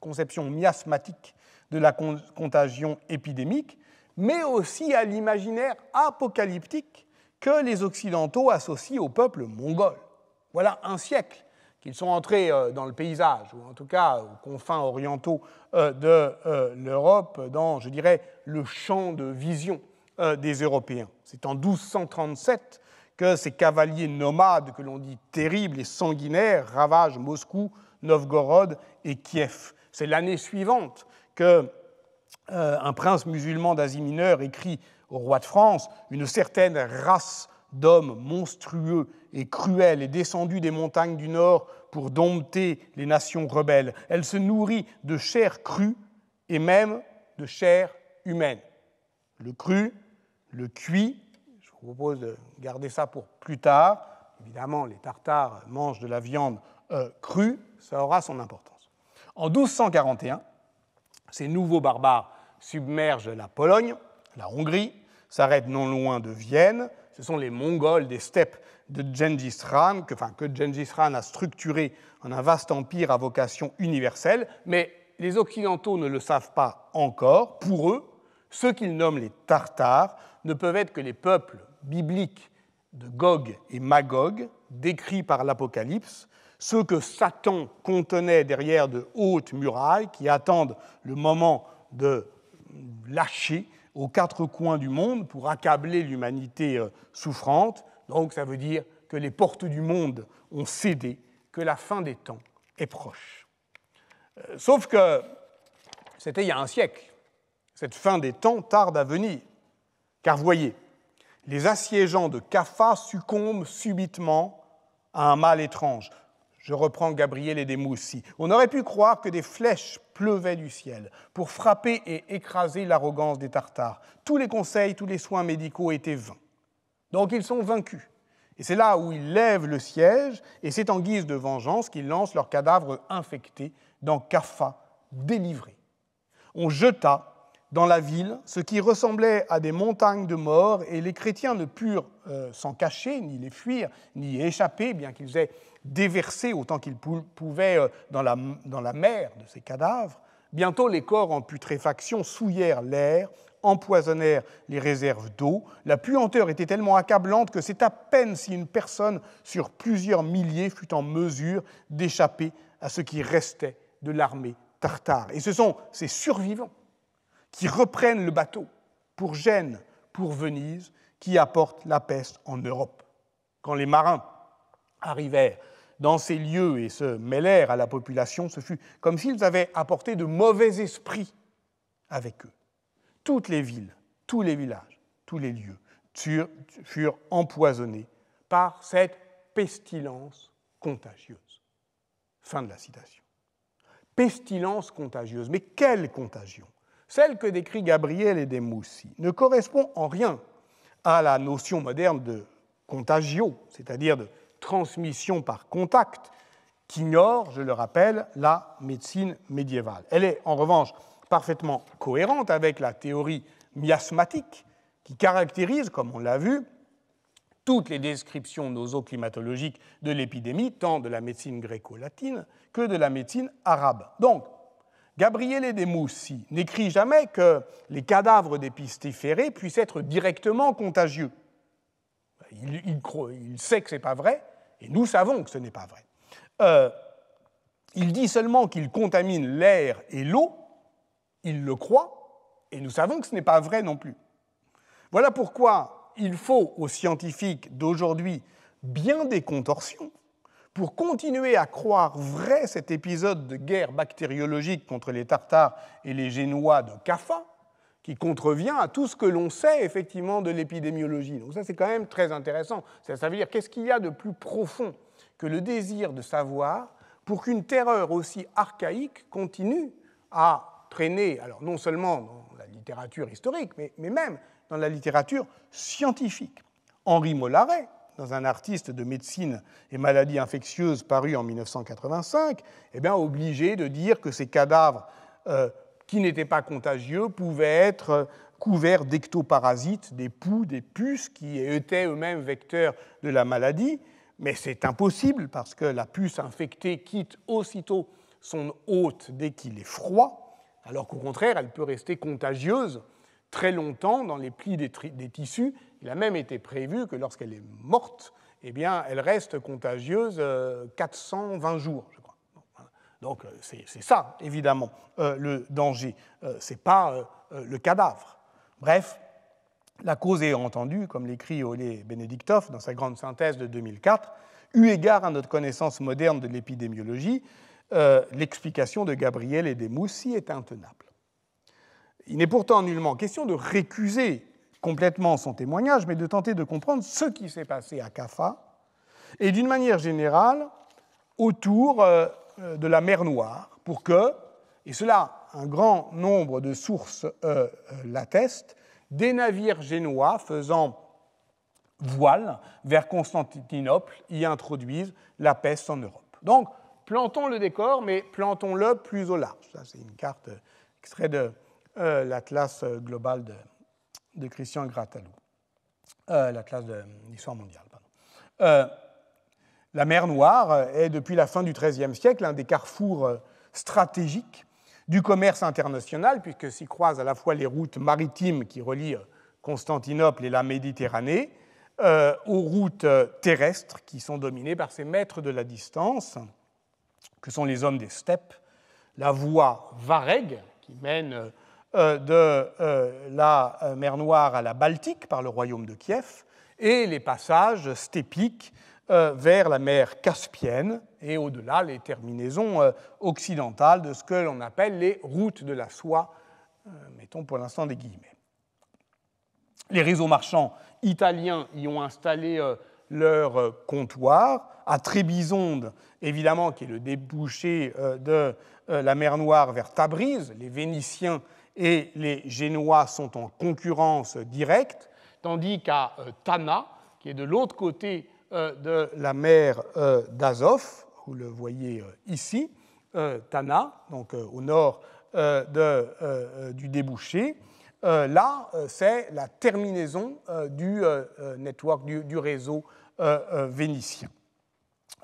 conception miasmatique de la contagion épidémique, mais aussi à l'imaginaire apocalyptique que les Occidentaux associent au peuple mongol. Voilà un siècle qu'ils sont entrés euh, dans le paysage, ou en tout cas euh, aux confins orientaux euh, de l'Europe, dans, je dirais, le champ de vision des Européens. C'est en 1237 que ces cavaliers nomades, que l'on dit terribles et sanguinaires, ravagent Moscou, Novgorod et Kiev. C'est l'année suivante que euh, un prince musulman d'Asie mineure écrit au roi de France, une certaine race d'hommes monstrueux et cruels est descendue des montagnes du Nord pour dompter les nations rebelles. Elle se nourrit de chair crue et même de chair humaine. Le cru, le cuit, je vous propose de garder ça pour plus tard. Évidemment, les Tartares mangent de la viande euh, crue, ça aura son importance. En 1241, ces nouveaux barbares submerge la Pologne, la Hongrie, s'arrête non loin de Vienne. Ce sont les Mongols des steppes de Genghis Khan, que, enfin, que Genghis Khan a structuré en un vaste empire à vocation universelle, mais les Occidentaux ne le savent pas encore. Pour eux, ceux qu'ils nomment les Tartares ne peuvent être que les peuples bibliques de Gog et Magog, décrits par l'Apocalypse, ceux que Satan contenait derrière de hautes murailles qui attendent le moment de lâchés aux quatre coins du monde pour accabler l'humanité euh, souffrante. Donc ça veut dire que les portes du monde ont cédé, que la fin des temps est proche. Euh, sauf que c'était il y a un siècle. Cette fin des temps tarde à venir. Car voyez, les assiégeants de Kaffa succombent subitement à un mal étrange. Je reprends Gabriel et des aussi. On aurait pu croire que des flèches pleuvaient du ciel pour frapper et écraser l'arrogance des Tartares. Tous les conseils, tous les soins médicaux étaient vains. Donc ils sont vaincus. Et c'est là où ils lèvent le siège, et c'est en guise de vengeance qu'ils lancent leurs cadavres infectés dans Kaffa, délivré. On jeta dans la ville, ce qui ressemblait à des montagnes de morts, et les chrétiens ne purent euh, s'en cacher, ni les fuir, ni échapper, bien qu'ils aient déversé autant qu'ils pouvaient euh, dans, la, dans la mer de ces cadavres. Bientôt, les corps en putréfaction souillèrent l'air, empoisonnèrent les réserves d'eau. La puanteur était tellement accablante que c'est à peine si une personne sur plusieurs milliers fut en mesure d'échapper à ce qui restait de l'armée tartare. Et ce sont ces survivants qui reprennent le bateau pour Gênes, pour Venise, qui apportent la peste en Europe. Quand les marins arrivèrent dans ces lieux et se mêlèrent à la population, ce fut comme s'ils avaient apporté de mauvais esprits avec eux. Toutes les villes, tous les villages, tous les lieux furent empoisonnés par cette pestilence contagieuse. Fin de la citation. Pestilence contagieuse, mais quelle contagion celle que décrit Gabriel et Moussis ne correspond en rien à la notion moderne de contagio, c'est-à-dire de transmission par contact, qu'ignore, je le rappelle, la médecine médiévale. Elle est en revanche parfaitement cohérente avec la théorie miasmatique qui caractérise, comme on l'a vu, toutes les descriptions nosoclimatologiques de l'épidémie, tant de la médecine gréco-latine que de la médecine arabe. Donc, Gabriele De n'écrit jamais que les cadavres des pistiférés puissent être directement contagieux. Il, il sait que ce n'est pas vrai, et nous savons que ce n'est pas vrai. Euh, il dit seulement qu'il contamine l'air et l'eau, il le croit, et nous savons que ce n'est pas vrai non plus. Voilà pourquoi il faut aux scientifiques d'aujourd'hui bien des contorsions pour continuer à croire vrai cet épisode de guerre bactériologique contre les Tartares et les Génois de Caffa, qui contrevient à tout ce que l'on sait effectivement de l'épidémiologie. Donc ça c'est quand même très intéressant. Ça, veut dire qu'est-ce qu'il y a de plus profond que le désir de savoir pour qu'une terreur aussi archaïque continue à traîner, alors non seulement dans la littérature historique, mais, mais même dans la littérature scientifique. Henri Mollaret, dans un artiste de médecine et maladies infectieuses paru en 1985, eh bien, obligé de dire que ces cadavres euh, qui n'étaient pas contagieux pouvaient être euh, couverts d'ectoparasites, des poux, des puces qui étaient eux-mêmes vecteurs de la maladie. Mais c'est impossible parce que la puce infectée quitte aussitôt son hôte dès qu'il est froid, alors qu'au contraire, elle peut rester contagieuse très longtemps dans les plis des, tissus. Il a même été prévu que lorsqu'elle est morte, eh bien, elle reste contagieuse 420 euh, jours, je crois. Donc euh, c'est ça, évidemment, euh, le danger. Ce n'est pas le cadavre. Bref, la cause est entendue, comme l'écrit Olé Benedictov dans sa grande synthèse de 2004, eu égard à notre connaissance moderne de l'épidémiologie, l'explication de Gabriel et des Moussi est intenable. Il n'est pourtant nullement question de récuser complètement son témoignage, mais de tenter de comprendre ce qui s'est passé à Kaffa et d'une manière générale autour euh, euh, de la mer Noire pour que, et cela un grand nombre de sources euh, l'attestent, des navires génois faisant voile vers Constantinople y introduisent la peste en Europe. Donc, plantons le décor, mais plantons-le plus au large. Ça, c'est une carte extraite de euh, l'atlas euh, global de, Christian Gratalou, euh, l'atlas de l'histoire mondiale. Euh, la mer Noire est, depuis la fin du XIIIe siècle, un des carrefours stratégiques du commerce international, puisque s'y croisent à la fois les routes maritimes qui relient Constantinople et la Méditerranée, aux routes terrestres qui sont dominées par ces maîtres de la distance, que sont les hommes des steppes, la voie Vareg qui mène euh, de euh, la euh, mer Noire à la Baltique par le royaume de Kiev et les passages stépiques vers la mer Caspienne et au-delà les terminaisons occidentales de ce que l'on appelle les routes de la soie, mettons pour l'instant des guillemets. Les réseaux marchands italiens y ont installé leur comptoir. À Trébizonde, évidemment, qui est le débouché de la mer Noire vers Tabriz, les Vénitiens et les Génois sont en concurrence directe, tandis qu'à euh, Tana, qui est de l'autre côté euh, de la mer euh, d'Azov, vous le voyez ici, Tana, donc au nord du débouché, là, c'est la terminaison du network, du, du réseau vénitien,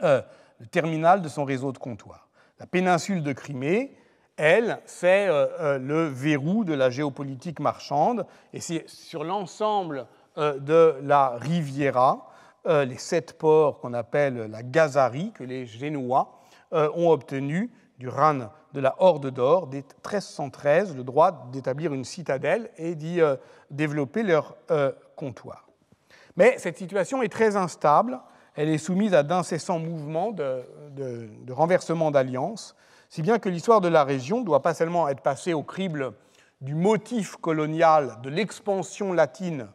le terminal de son réseau de comptoirs. La péninsule de Crimée, elle, fait euh, euh, le verrou de la géopolitique marchande, et c'est sur l'ensemble euh, de la Riviera, les sept ports qu'on appelle la Gazarie, que les Génois ont obtenu du Rhin de la Horde d'Or, dès 1313, le droit d'établir une citadelle et d'y développer leur comptoir. Mais cette situation est très instable, elle est soumise à d'incessants mouvements de, de renversement d'alliances, si bien que l'histoire de la région doit pas seulement être passée au crible du motif colonial de l'expansion latine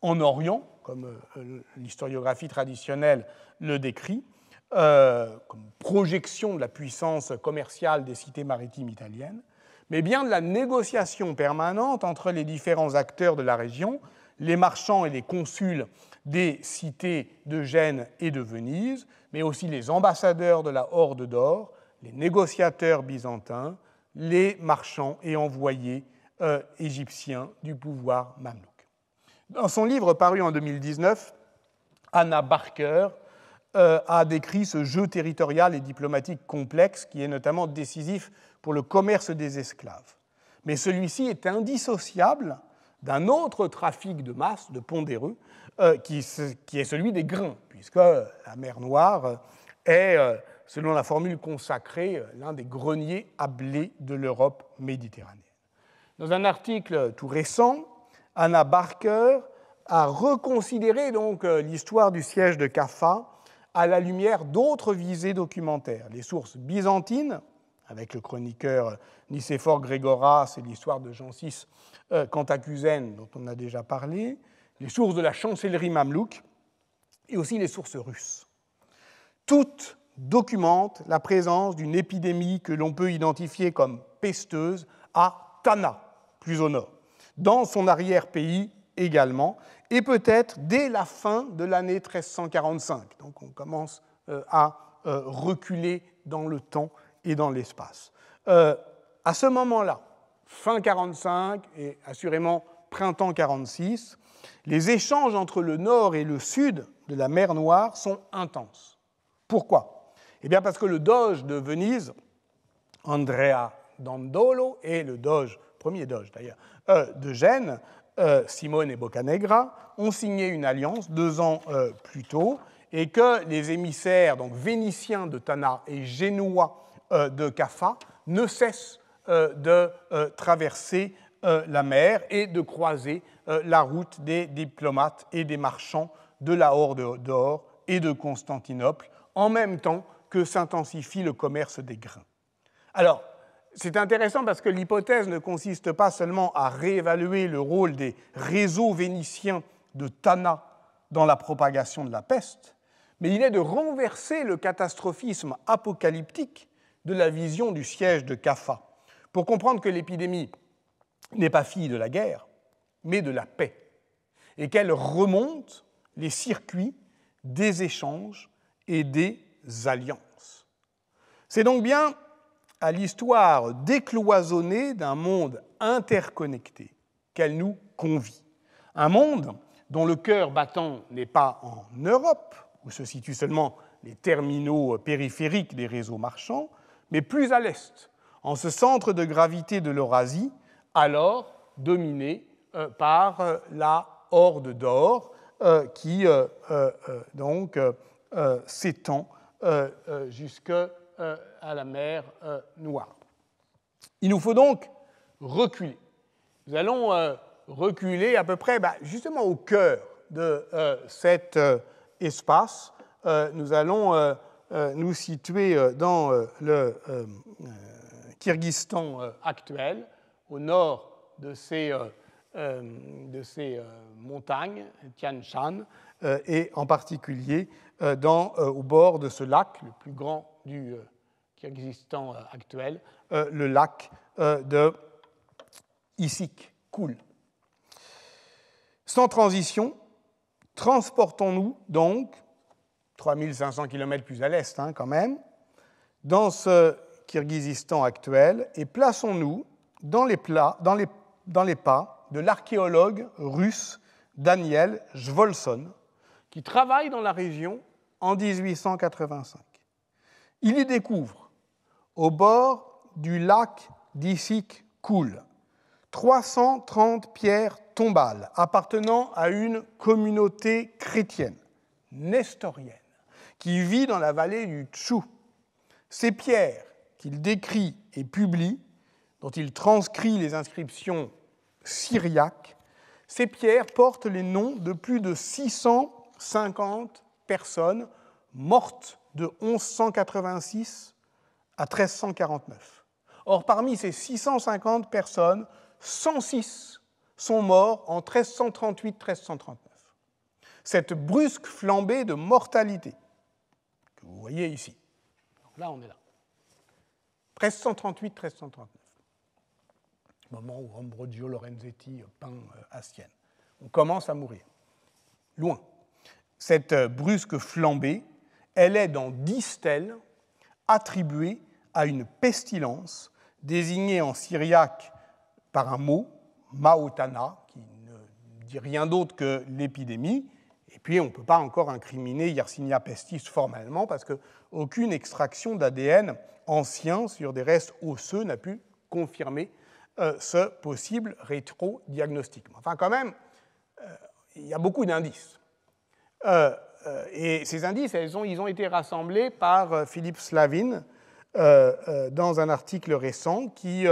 en Orient, comme euh, l'historiographie traditionnelle le décrit, euh, comme projection de la puissance commerciale des cités maritimes italiennes, mais bien de la négociation permanente entre les différents acteurs de la région, les marchands et les consuls des cités de Gênes et de Venise, mais aussi les ambassadeurs de la Horde d'Or, les négociateurs byzantins, les marchands et envoyés euh, égyptiens du pouvoir mamelouk. Dans son livre paru en 2019, Anna Barker euh, a décrit ce jeu territorial et diplomatique complexe qui est notamment décisif pour le commerce des esclaves. Mais celui-ci est indissociable d'un autre trafic de masse, de pondéreux, qui, qui, est celui des grains, puisque euh, la mer Noire est selon la formule consacrée, l'un des greniers à blé de l'Europe méditerranéenne. Dans un article tout récent, Anna Barker a reconsidéré donc euh, l'histoire du siège de Caffa à la lumière d'autres visées documentaires. Les sources byzantines, avec le chroniqueur Nicéphore Grégoras et l'histoire de Jean VI euh, Cantacuzène, dont on a déjà parlé, les sources de la chancellerie mamelouk et aussi les sources russes. Toutes documente la présence d'une épidémie que l'on peut identifier comme pesteuse à Tana, plus au nord, dans son arrière-pays également, et peut-être dès la fin de l'année 1345. Donc on commence euh, à euh, reculer dans le temps et dans l'espace. Euh, à ce moment-là, fin 45 et assurément printemps 46, les échanges entre le nord et le sud de la mer Noire sont intenses. Pourquoi eh bien parce que le doge de Venise, Andrea Dandolo, et le doge, premier doge d'ailleurs, euh, de Gênes, euh, Simone et Boccanegra, ont signé une alliance deux ans euh, plus tôt, et que les émissaires donc vénitiens de Tana et génois de Caffa ne cessent de traverser la mer et de croiser la route des diplomates et des marchands de la Horde d'Or et de Constantinople, en même temps que s'intensifie le commerce des grains. Alors, c'est intéressant parce que l'hypothèse ne consiste pas seulement à réévaluer le rôle des réseaux vénitiens de Tana dans la propagation de la peste, mais il est de renverser le catastrophisme apocalyptique de la vision du siège de Caffa, pour comprendre que l'épidémie n'est pas fille de la guerre, mais de la paix, et qu'elle remonte les circuits des échanges et des alliances. C'est donc bien à l'histoire décloisonnée d'un monde interconnecté qu'elle nous convie. Un monde dont le cœur battant n'est pas en Europe, où se situent seulement les terminaux périphériques des réseaux marchands, mais plus à l'Est, en ce centre de gravité de l'Eurasie, alors dominé euh, par euh, la horde d'or euh, qui donc s'étend euh, euh, jusqu'à euh, la mer Noire. Il nous faut donc reculer. Nous allons reculer à peu près bah, justement au cœur de cet espace. nous allons nous situer dans le Kyrgyzstan actuel, au nord de ces, de ces montagnes, Tian Shan, et en particulier euh, euh, au bord de ce lac, le plus grand du Kyrgyzstan euh, actuel, le lac de issyk Koul. Sans transition, transportons-nous donc, 3500 km plus à l'est hein, quand même, dans ce Kyrgyzstan actuel et plaçons-nous dans, les, dans les pas de l'archéologue russe Daniel Jvolson, qui travaille dans la région en 1885. Il y découvre, au bord du lac d'Issik kul 330 pierres tombales appartenant à une communauté chrétienne, nestorienne, qui vit dans la vallée du Tchou. Ces pierres qu'il décrit et publie, dont il transcrit les inscriptions syriaques, ces pierres portent les noms de plus de 650 personnes mortes de 1186 à 1349. Or, parmi ces 650 personnes, 106 sont morts en 1338-1339. Cette brusque flambée de mortalité, que vous voyez ici, là on est là, 1338-1339, moment où Ambrogio Lorenzetti peint euh, à Sienne. On commence à mourir, loin, cette euh, brusque flambée, elle est dans dix stèles attribuée à une pestilence désignée en syriaque par un mot, Maotana, qui ne dit rien d'autre que l'épidémie. Et puis on ne peut pas encore incriminer Yersinia pestis formellement parce qu'aucune extraction d'ADN ancien sur des restes osseux n'a pu confirmer euh, ce possible rétro-diagnostic. Enfin, quand même, euh, il y a beaucoup d'indices. Euh, euh, et ces indices, ils ont été rassemblés par euh, Philippe Slavin dans un article récent qui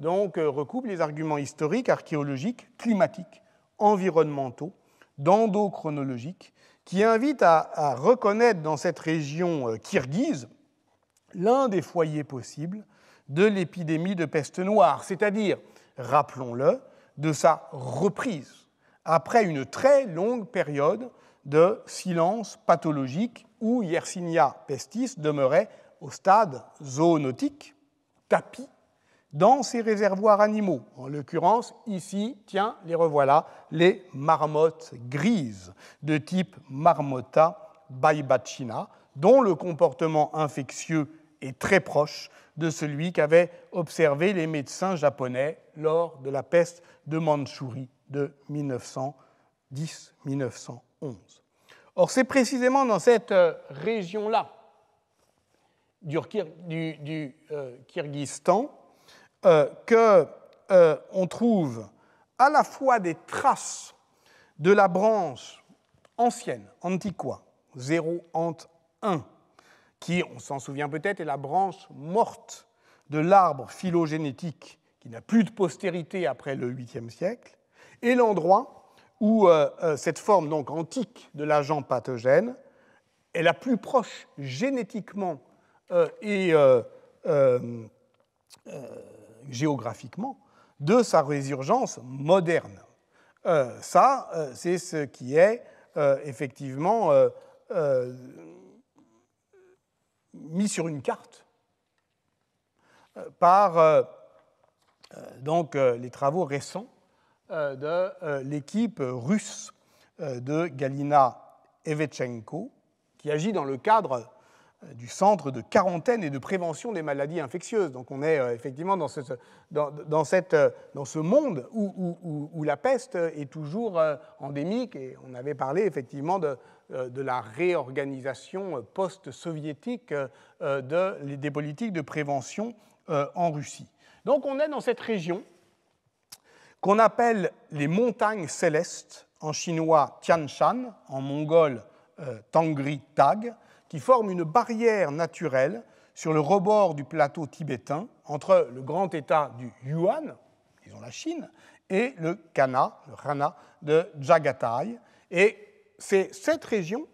donc recoupe les arguments historiques, archéologiques, climatiques, environnementaux, d'endo-chronologiques, qui invitent à, à, reconnaître dans cette région kirghize l'un des foyers possibles de l'épidémie de peste noire, c'est-à-dire, rappelons-le, de sa reprise après une très longue période de silence pathologique où Yersinia pestis demeurait au stade zoonotique, tapis, dans ses réservoirs animaux. En l'occurrence, ici, tiens, les revoilà, les marmottes grises de type Marmota baibachina, dont le comportement infectieux est très proche de celui qu'avaient observé les médecins japonais lors de la peste de Mandchourie de 1910-1911. Or, c'est précisément dans cette euh, région-là du, du, euh, Kyrgyzstan euh, qu'on trouve à la fois des traces de la branche ancienne, antiqua, 0 1, qui, on s'en souvient peut-être, est la branche morte de l'arbre phylogénétique qui n'a plus de postérité après le 8e siècle, et l'endroit où euh, euh, cette forme donc antique de l'agent pathogène est la plus proche génétiquement euh, et géographiquement de sa résurgence moderne. ça, c'est ce qui est effectivement mis sur une carte par donc, les travaux récents euh, de euh, l'équipe russe euh, de Galina Evechenko, qui agit dans le cadre du centre de quarantaine et de prévention des maladies infectieuses. Donc on est effectivement dans ce, dans, cette, dans ce monde où, la peste est toujours endémique et on avait parlé effectivement de, la réorganisation post-soviétique de, des politiques de prévention en Russie. Donc on est dans cette région qu'on appelle les montagnes célestes, en chinois Tian Shan, en mongol euh, Tangri Tag, qui forment une barrière naturelle sur le rebord du plateau tibétain entre le grand état du Yuan, disons la Chine, et le Kana, le Rana de Jagatai. Et c'est cette région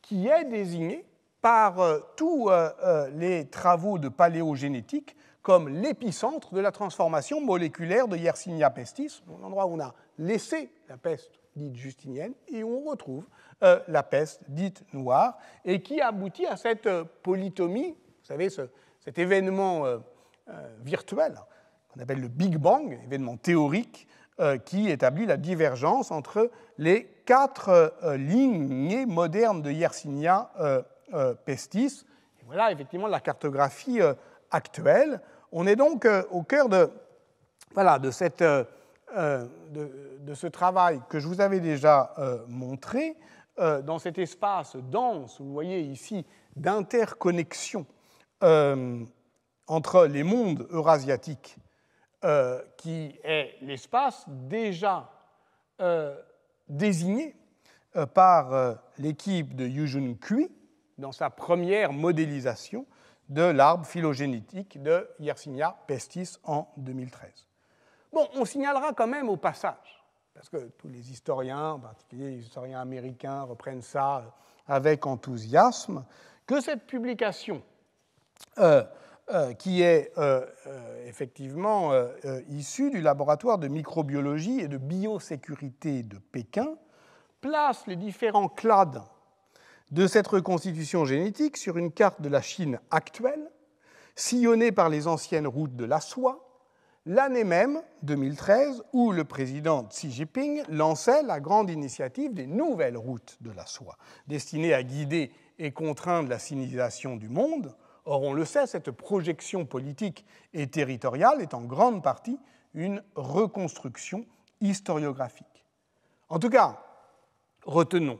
qui est désignée par euh, tous euh, les travaux de paléogénétique comme l'épicentre de la transformation moléculaire de Yersinia pestis, l'endroit où on a laissé la peste dite justinienne et où on retrouve euh, la peste dite noire, et qui aboutit à cette euh, polytomie, vous savez, cet événement euh, virtuel qu'on appelle le Big Bang, événement théorique, qui établit la divergence entre les quatre lignées modernes de Yersinia pestis. voilà effectivement la cartographie actuelle on est donc euh, au cœur de, de, cette, euh, euh, de, ce travail que je vous avais déjà montré, dans cet espace dense, vous voyez ici, d'interconnexion entre les mondes eurasiatiques, qui est l'espace déjà désigné par l'équipe de Yujun Kui dans sa première modélisation de l'arbre phylogénétique de Yersinia pestis en 2013. Bon, on signalera quand même au passage, parce que tous les historiens, en particulier les historiens américains, reprennent ça avec enthousiasme, que cette publication, euh, euh, qui est euh, effectivement issue du laboratoire de microbiologie et de biosécurité de Pékin, place les différents clades de cette reconstitution génétique sur une carte de la Chine actuelle, sillonnée par les anciennes routes de la soie, l'année même, 2013, où le président Xi Jinping lançait la grande initiative des nouvelles routes de la soie, destinée à guider et contraindre la civilisation du monde. Or, on le sait, cette projection politique et territoriale est en grande partie une reconstruction historiographique. En tout cas, retenons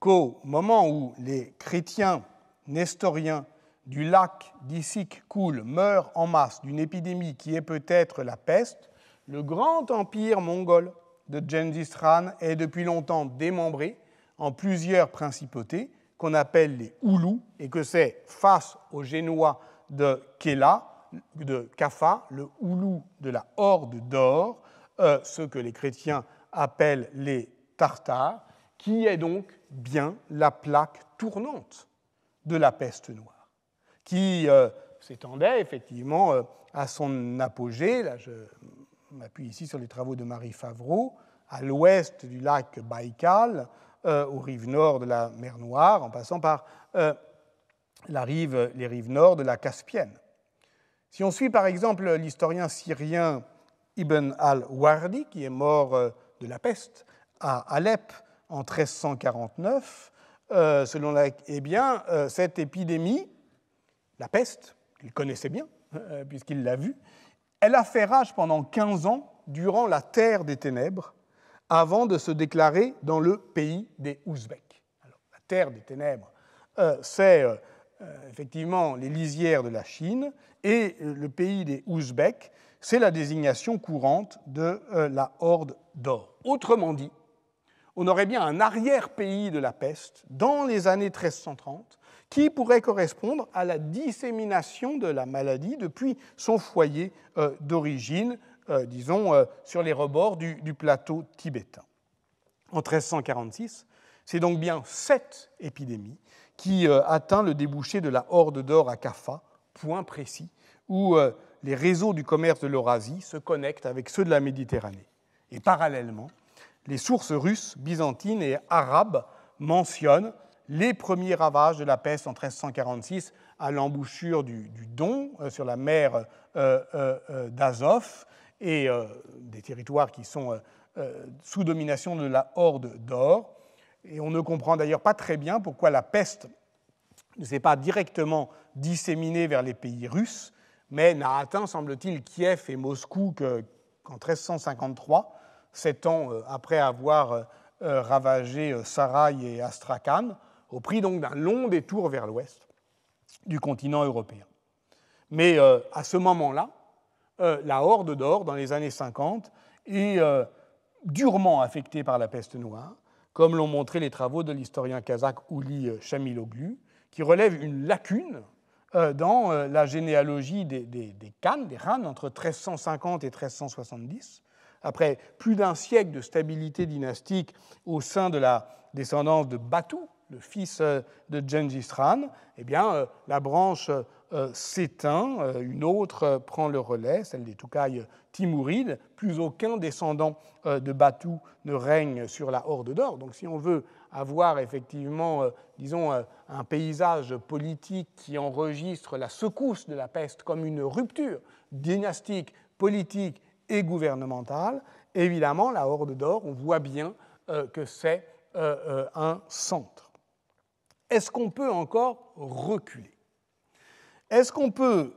qu'au moment où les chrétiens nestoriens du lac d'Issyk-Kul meurent en masse d'une épidémie qui est peut-être la peste, le grand empire mongol de Genghis Khan est depuis longtemps démembré en plusieurs principautés qu'on appelle les houlous, et que c'est face aux Génois de Kela, de Kafa, le Oulou de la Horde d'Or, euh, ce que les chrétiens appellent les Tartares, qui est donc bien la plaque tournante de la peste noire, qui euh, s'étendait effectivement euh, à son apogée, là je m'appuie ici sur les travaux de Marie Favreau, à l'ouest du lac Baïkal, euh, aux rives nord de la mer Noire, en passant par la rive, les rives nord de la Caspienne. Si on suit par exemple l'historien syrien Ibn al-Wardi, qui est mort de la peste à Alep en 1349, euh, selon eh bien, euh, cette épidémie, la peste, qu'il connaissait bien, euh, puisqu'il l'a vue, elle a fait rage pendant 15 ans durant la terre des ténèbres, avant de se déclarer dans le pays des Ouzbeks. la terre des ténèbres, c'est effectivement les lisières de la Chine, et le pays des Ouzbeks, c'est la désignation courante de la Horde d'or. Autrement dit, on aurait bien un arrière-pays de la peste dans les années 1330 qui pourrait correspondre à la dissémination de la maladie depuis son foyer euh, d'origine, euh, disons, euh, sur les rebords du, du plateau tibétain. En 1346, c'est donc bien cette épidémie qui atteint le débouché de la Horde d'Or à Kaffa, point précis, où les réseaux du commerce de l'Eurasie se connectent avec ceux de la Méditerranée. Et parallèlement, les sources russes, byzantines et arabes mentionnent les premiers ravages de la peste en 1346 à l'embouchure du, Don, euh, sur la mer euh, euh, d'Azov, et des territoires qui sont sous domination de la Horde d'Or. Et on ne comprend d'ailleurs pas très bien pourquoi la peste ne s'est pas directement disséminée vers les pays russes, mais n'a atteint, semble-t-il, Kiev et Moscou qu'en 1353, sept ans euh, après avoir euh, euh, ravagé Sarai et Astrakhan, au prix donc d'un long détour vers l'ouest du continent européen. Mais à ce moment-là, la Horde d'Or, dans les années 50, est durement affectée par la peste noire, comme l'ont montré les travaux de l'historien kazakh Ouli Chamiloglu, qui relève une lacune dans la généalogie des, khanes, des khanes entre 1350 et 1370, après plus d'un siècle de stabilité dynastique au sein de la descendance de Batu, le fils euh, de Gengis Khan, eh bien, euh, la branche euh, s'éteint, une autre prend le relais, celle des Toukaï timourides. Plus aucun descendant de Batu ne règne sur la Horde d'Or. Donc, si on veut avoir effectivement, disons, un paysage politique qui enregistre la secousse de la peste comme une rupture dynastique, politique, et gouvernementale. Évidemment, la Horde d'Or, on voit bien euh, que c'est euh, euh, un centre. Est-ce qu'on peut encore reculer Est-ce qu'on peut,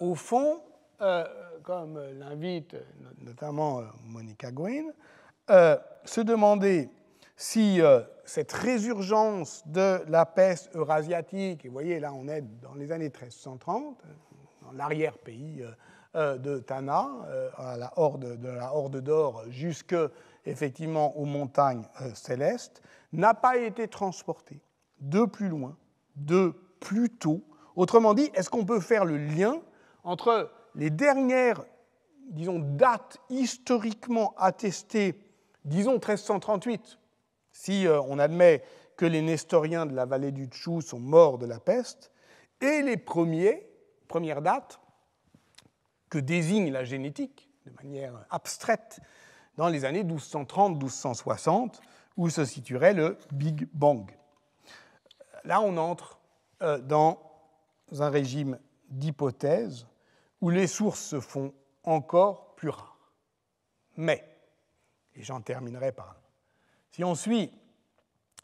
au fond, comme l'invite notamment Monica Gwynne, se demander si cette résurgence de la peste eurasiatique, et vous voyez là on est dans les années 1330, dans l'arrière-pays euh, de Tana, euh, à la de la Horde d'Or jusque effectivement aux montagnes euh, célestes, n'a pas été transporté de plus loin, de plus tôt. Autrement dit, est-ce qu'on peut faire le lien entre les dernières, disons, dates historiquement attestées, disons 1338, si on admet que les Nestoriens de la vallée du Tchou sont morts de la peste, et les premiers, premières dates que désigne la génétique de manière abstraite dans les années 1230-1260, où se situerait le Big Bang. Là, on entre euh, dans un régime d'hypothèses où les sources se font encore plus rares. Mais, et j'en terminerai par là, si on suit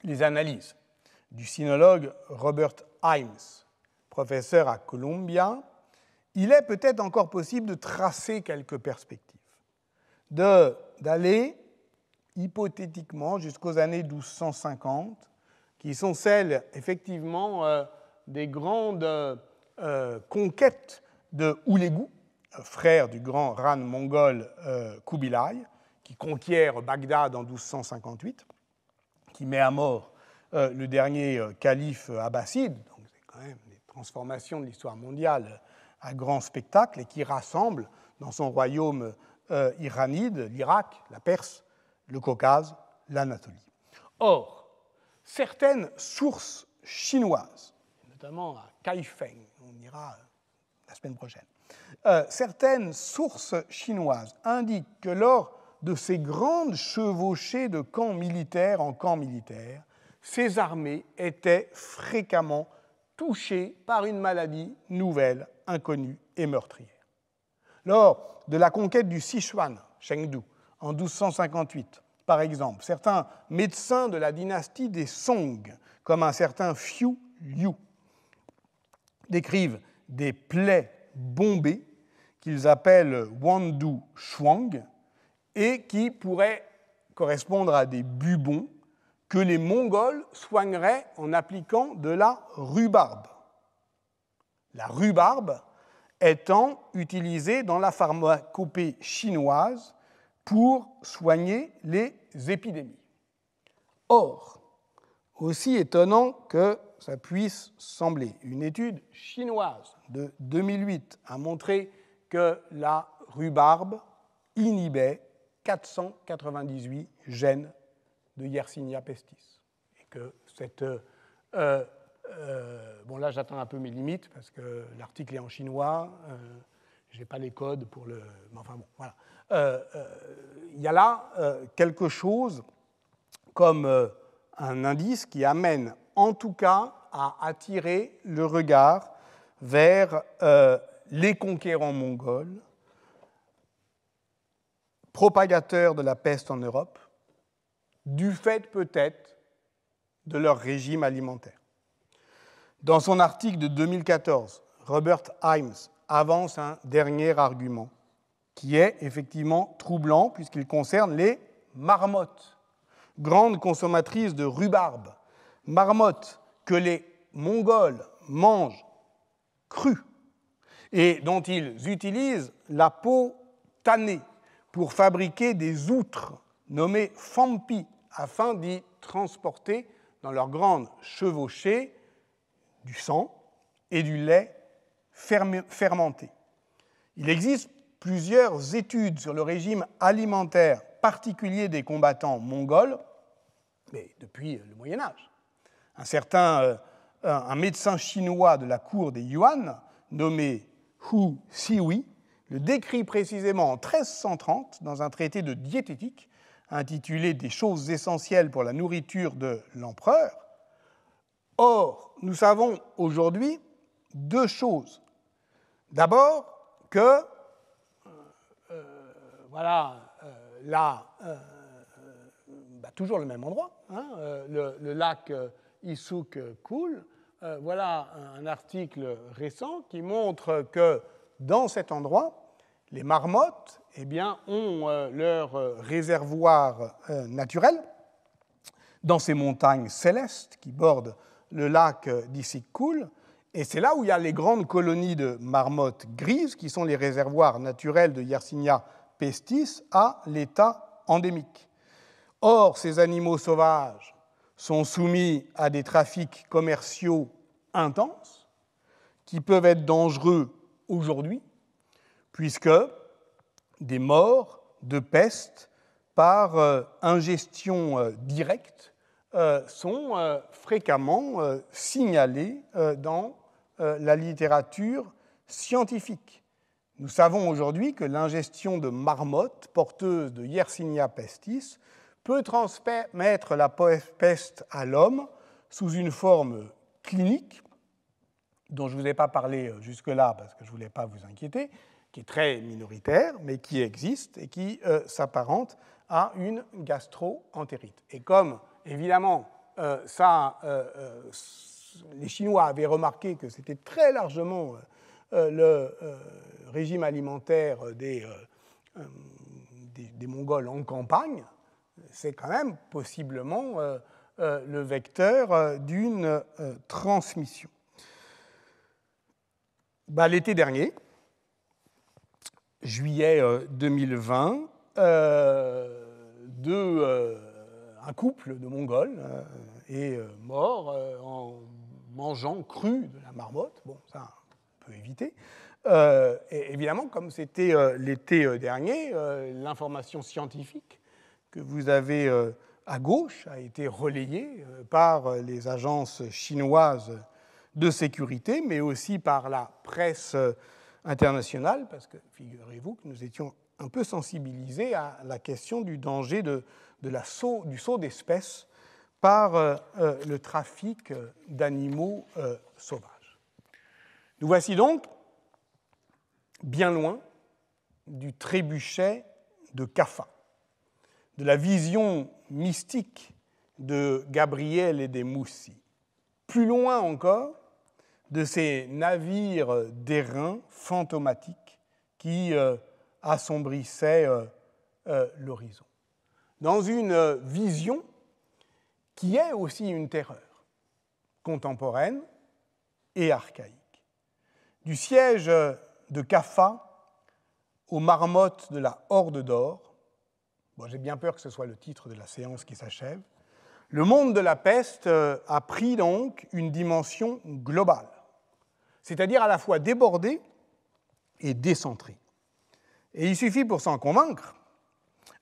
les analyses du sinologue Robert Himes, professeur à Columbia, il est peut-être encore possible de tracer quelques perspectives, d'aller hypothétiquement jusqu'aux années 1250, qui sont celles effectivement euh, des grandes euh, conquêtes de Oulégou, euh, frère du grand Ran mongol Kubilai, qui conquiert Bagdad en 1258, qui met à mort le dernier calife abbasside, donc c'est quand même des transformations de l'histoire mondiale un grand spectacle et qui rassemble dans son royaume euh, iranide l'Irak, la Perse, le Caucase, l'Anatolie. Or, certaines sources chinoises, notamment à Kaifeng, on ira euh, la semaine prochaine, euh, certaines sources chinoises indiquent que lors de ces grandes chevauchées de camps militaires en camp militaire, ces armées étaient fréquemment touchées par une maladie nouvelle inconnue et meurtrière. Lors de la conquête du Sichuan, Chengdu, en 1258, par exemple, certains médecins de la dynastie des Song, comme un certain Fiu Liu, décrivent des plaies bombées qu'ils appellent Wandu Shuang et qui pourraient correspondre à des bubons que les Mongols soigneraient en appliquant de la rhubarbe. La rhubarbe étant utilisée dans la pharmacopée chinoise pour soigner les épidémies. Or, aussi étonnant que ça puisse sembler, une étude chinoise de 2008 a montré que la rhubarbe inhibait 498 gènes de Yersinia pestis et que cette euh, euh, bon, là, j'attends un peu mes limites parce que l'article est en chinois. Euh, je n'ai pas les codes pour le. enfin, bon, voilà. Euh, il y a là quelque chose comme un indice qui amène, en tout cas, à attirer le regard vers les conquérants mongols, propagateurs de la peste en Europe, du fait peut-être de leur régime alimentaire. Dans son article de 2014, Robert Himes avance un dernier argument qui est effectivement troublant puisqu'il concerne les marmottes, grandes consommatrices de rhubarbe, marmottes que les Mongols mangent crues et dont ils utilisent la peau tannée pour fabriquer des outres nommées fampi afin d'y transporter dans leurs grandes chevauchées du sang et du lait fermenté. Il existe plusieurs études sur le régime alimentaire particulier des combattants mongols, mais depuis le Moyen Âge. Un certain euh, un médecin chinois de la cour des Yuan, nommé Hu Siwi, le décrit précisément en 1330 dans un traité de diététique intitulé Des choses essentielles pour la nourriture de l'empereur, Or, nous savons aujourd'hui deux choses. D'abord, que euh, euh, voilà, euh, là, bah, toujours le même endroit, hein, le, lac Issouk coule. voilà un article récent qui montre que dans cet endroit, les marmottes eh ont leur réservoir naturel dans ces montagnes célestes qui bordent le lac euh, d'ici coule, et c'est là où il y a les grandes colonies de marmottes grises, qui sont les réservoirs naturels de Yersinia pestis, à l'état endémique. Or, ces animaux sauvages sont soumis à des trafics commerciaux intenses, qui peuvent être dangereux aujourd'hui, puisque des morts de peste par euh, ingestion euh, directe euh, sont euh, fréquemment euh, signalés dans la littérature scientifique. Nous savons aujourd'hui que l'ingestion de marmottes porteuses de Yersinia pestis peut transmettre la peste à l'homme sous une forme clinique, dont je ne vous ai pas parlé jusque-là parce que je ne voulais pas vous inquiéter, qui est très minoritaire, mais qui existe et qui s'apparente à une gastroentérite. Et comme évidemment, euh, ça, euh, euh, les Chinois avaient remarqué que c'était très largement le régime alimentaire des, des, Mongols en campagne. C'est quand même possiblement le vecteur d'une transmission. Bah, l'été dernier, juillet 2020, deux un couple de Mongols est euh, euh, mort euh, en mangeant cru de la marmotte. Bon, ça, on peut éviter. et évidemment, comme c'était l'été dernier, l'information scientifique que vous avez à gauche a été relayée par les agences chinoises de sécurité, mais aussi par la presse internationale, parce que figurez-vous que nous étions un peu sensibilisés à la question du danger de, du saut d'espèces par euh, euh, le trafic euh, d'animaux sauvages. Nous voici donc bien loin du trébuchet de Caffa, de la vision mystique de Gabriel et des Moussis. Plus loin encore, de ces navires d'airain fantomatiques qui assombrissaient l'horizon dans une euh, vision qui est aussi une terreur contemporaine et archaïque. Du siège euh, de Caffa aux marmottes de la Horde d'Or, bon, j'ai bien peur que ce soit le titre de la séance qui s'achève, le monde de la peste euh, a pris donc une dimension globale, c'est-à-dire à la fois débordée et décentrée. Et il suffit pour s'en convaincre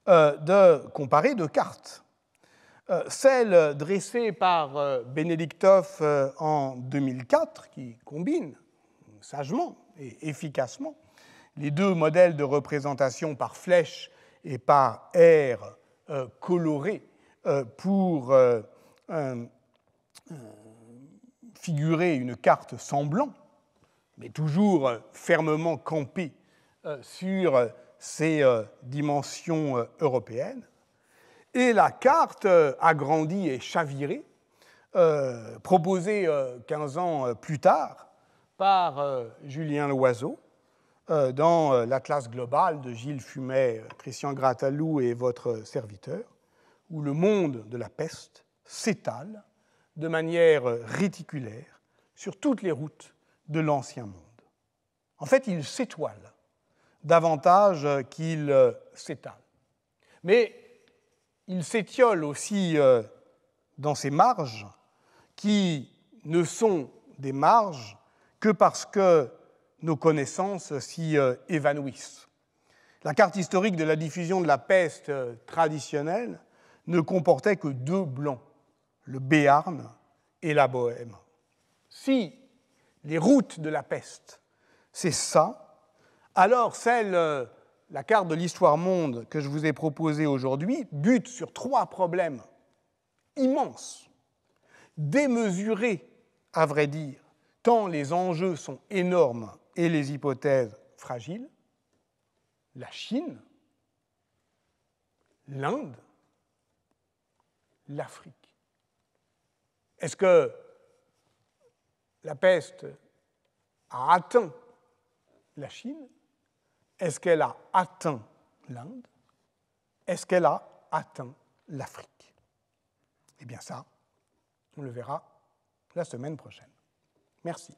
euh, de comparer deux cartes. Euh, celle dressée par euh, Benediktov en 2004, qui combine sagement et efficacement les deux modèles de représentation par flèche et par air coloré pour figurer une carte semblant, mais toujours fermement campée sur ses euh, dimensions euh, européennes. Et la carte euh, agrandie et chavirée, proposée 15 ans plus tard par Julien Loiseau euh, dans l'Atlas global de Gilles Fumet, Christian Grattalou et votre serviteur, où le monde de la peste s'étale de manière réticulaire sur toutes les routes de l'Ancien Monde. En fait, il s'étoile davantage qu'il euh, s'étale. Mais il s'étiole aussi euh, dans ses marges, qui ne sont des marges que parce que nos connaissances s'y euh, évanouissent. La carte historique de la diffusion de la peste traditionnelle ne comportait que deux blancs, le Béarn et la Bohème. Si les routes de la peste, c'est ça, alors celle, euh, la carte de l'histoire monde que je vous ai proposée aujourd'hui, bute sur trois problèmes immenses, démesurés à vrai dire, tant les enjeux sont énormes et les hypothèses fragiles. La Chine, l'Inde, l'Afrique. Est-ce que la peste a atteint la Chine est-ce qu'elle a atteint l'Inde Est-ce qu'elle a atteint l'Afrique Eh bien ça, on le verra la semaine prochaine. Merci.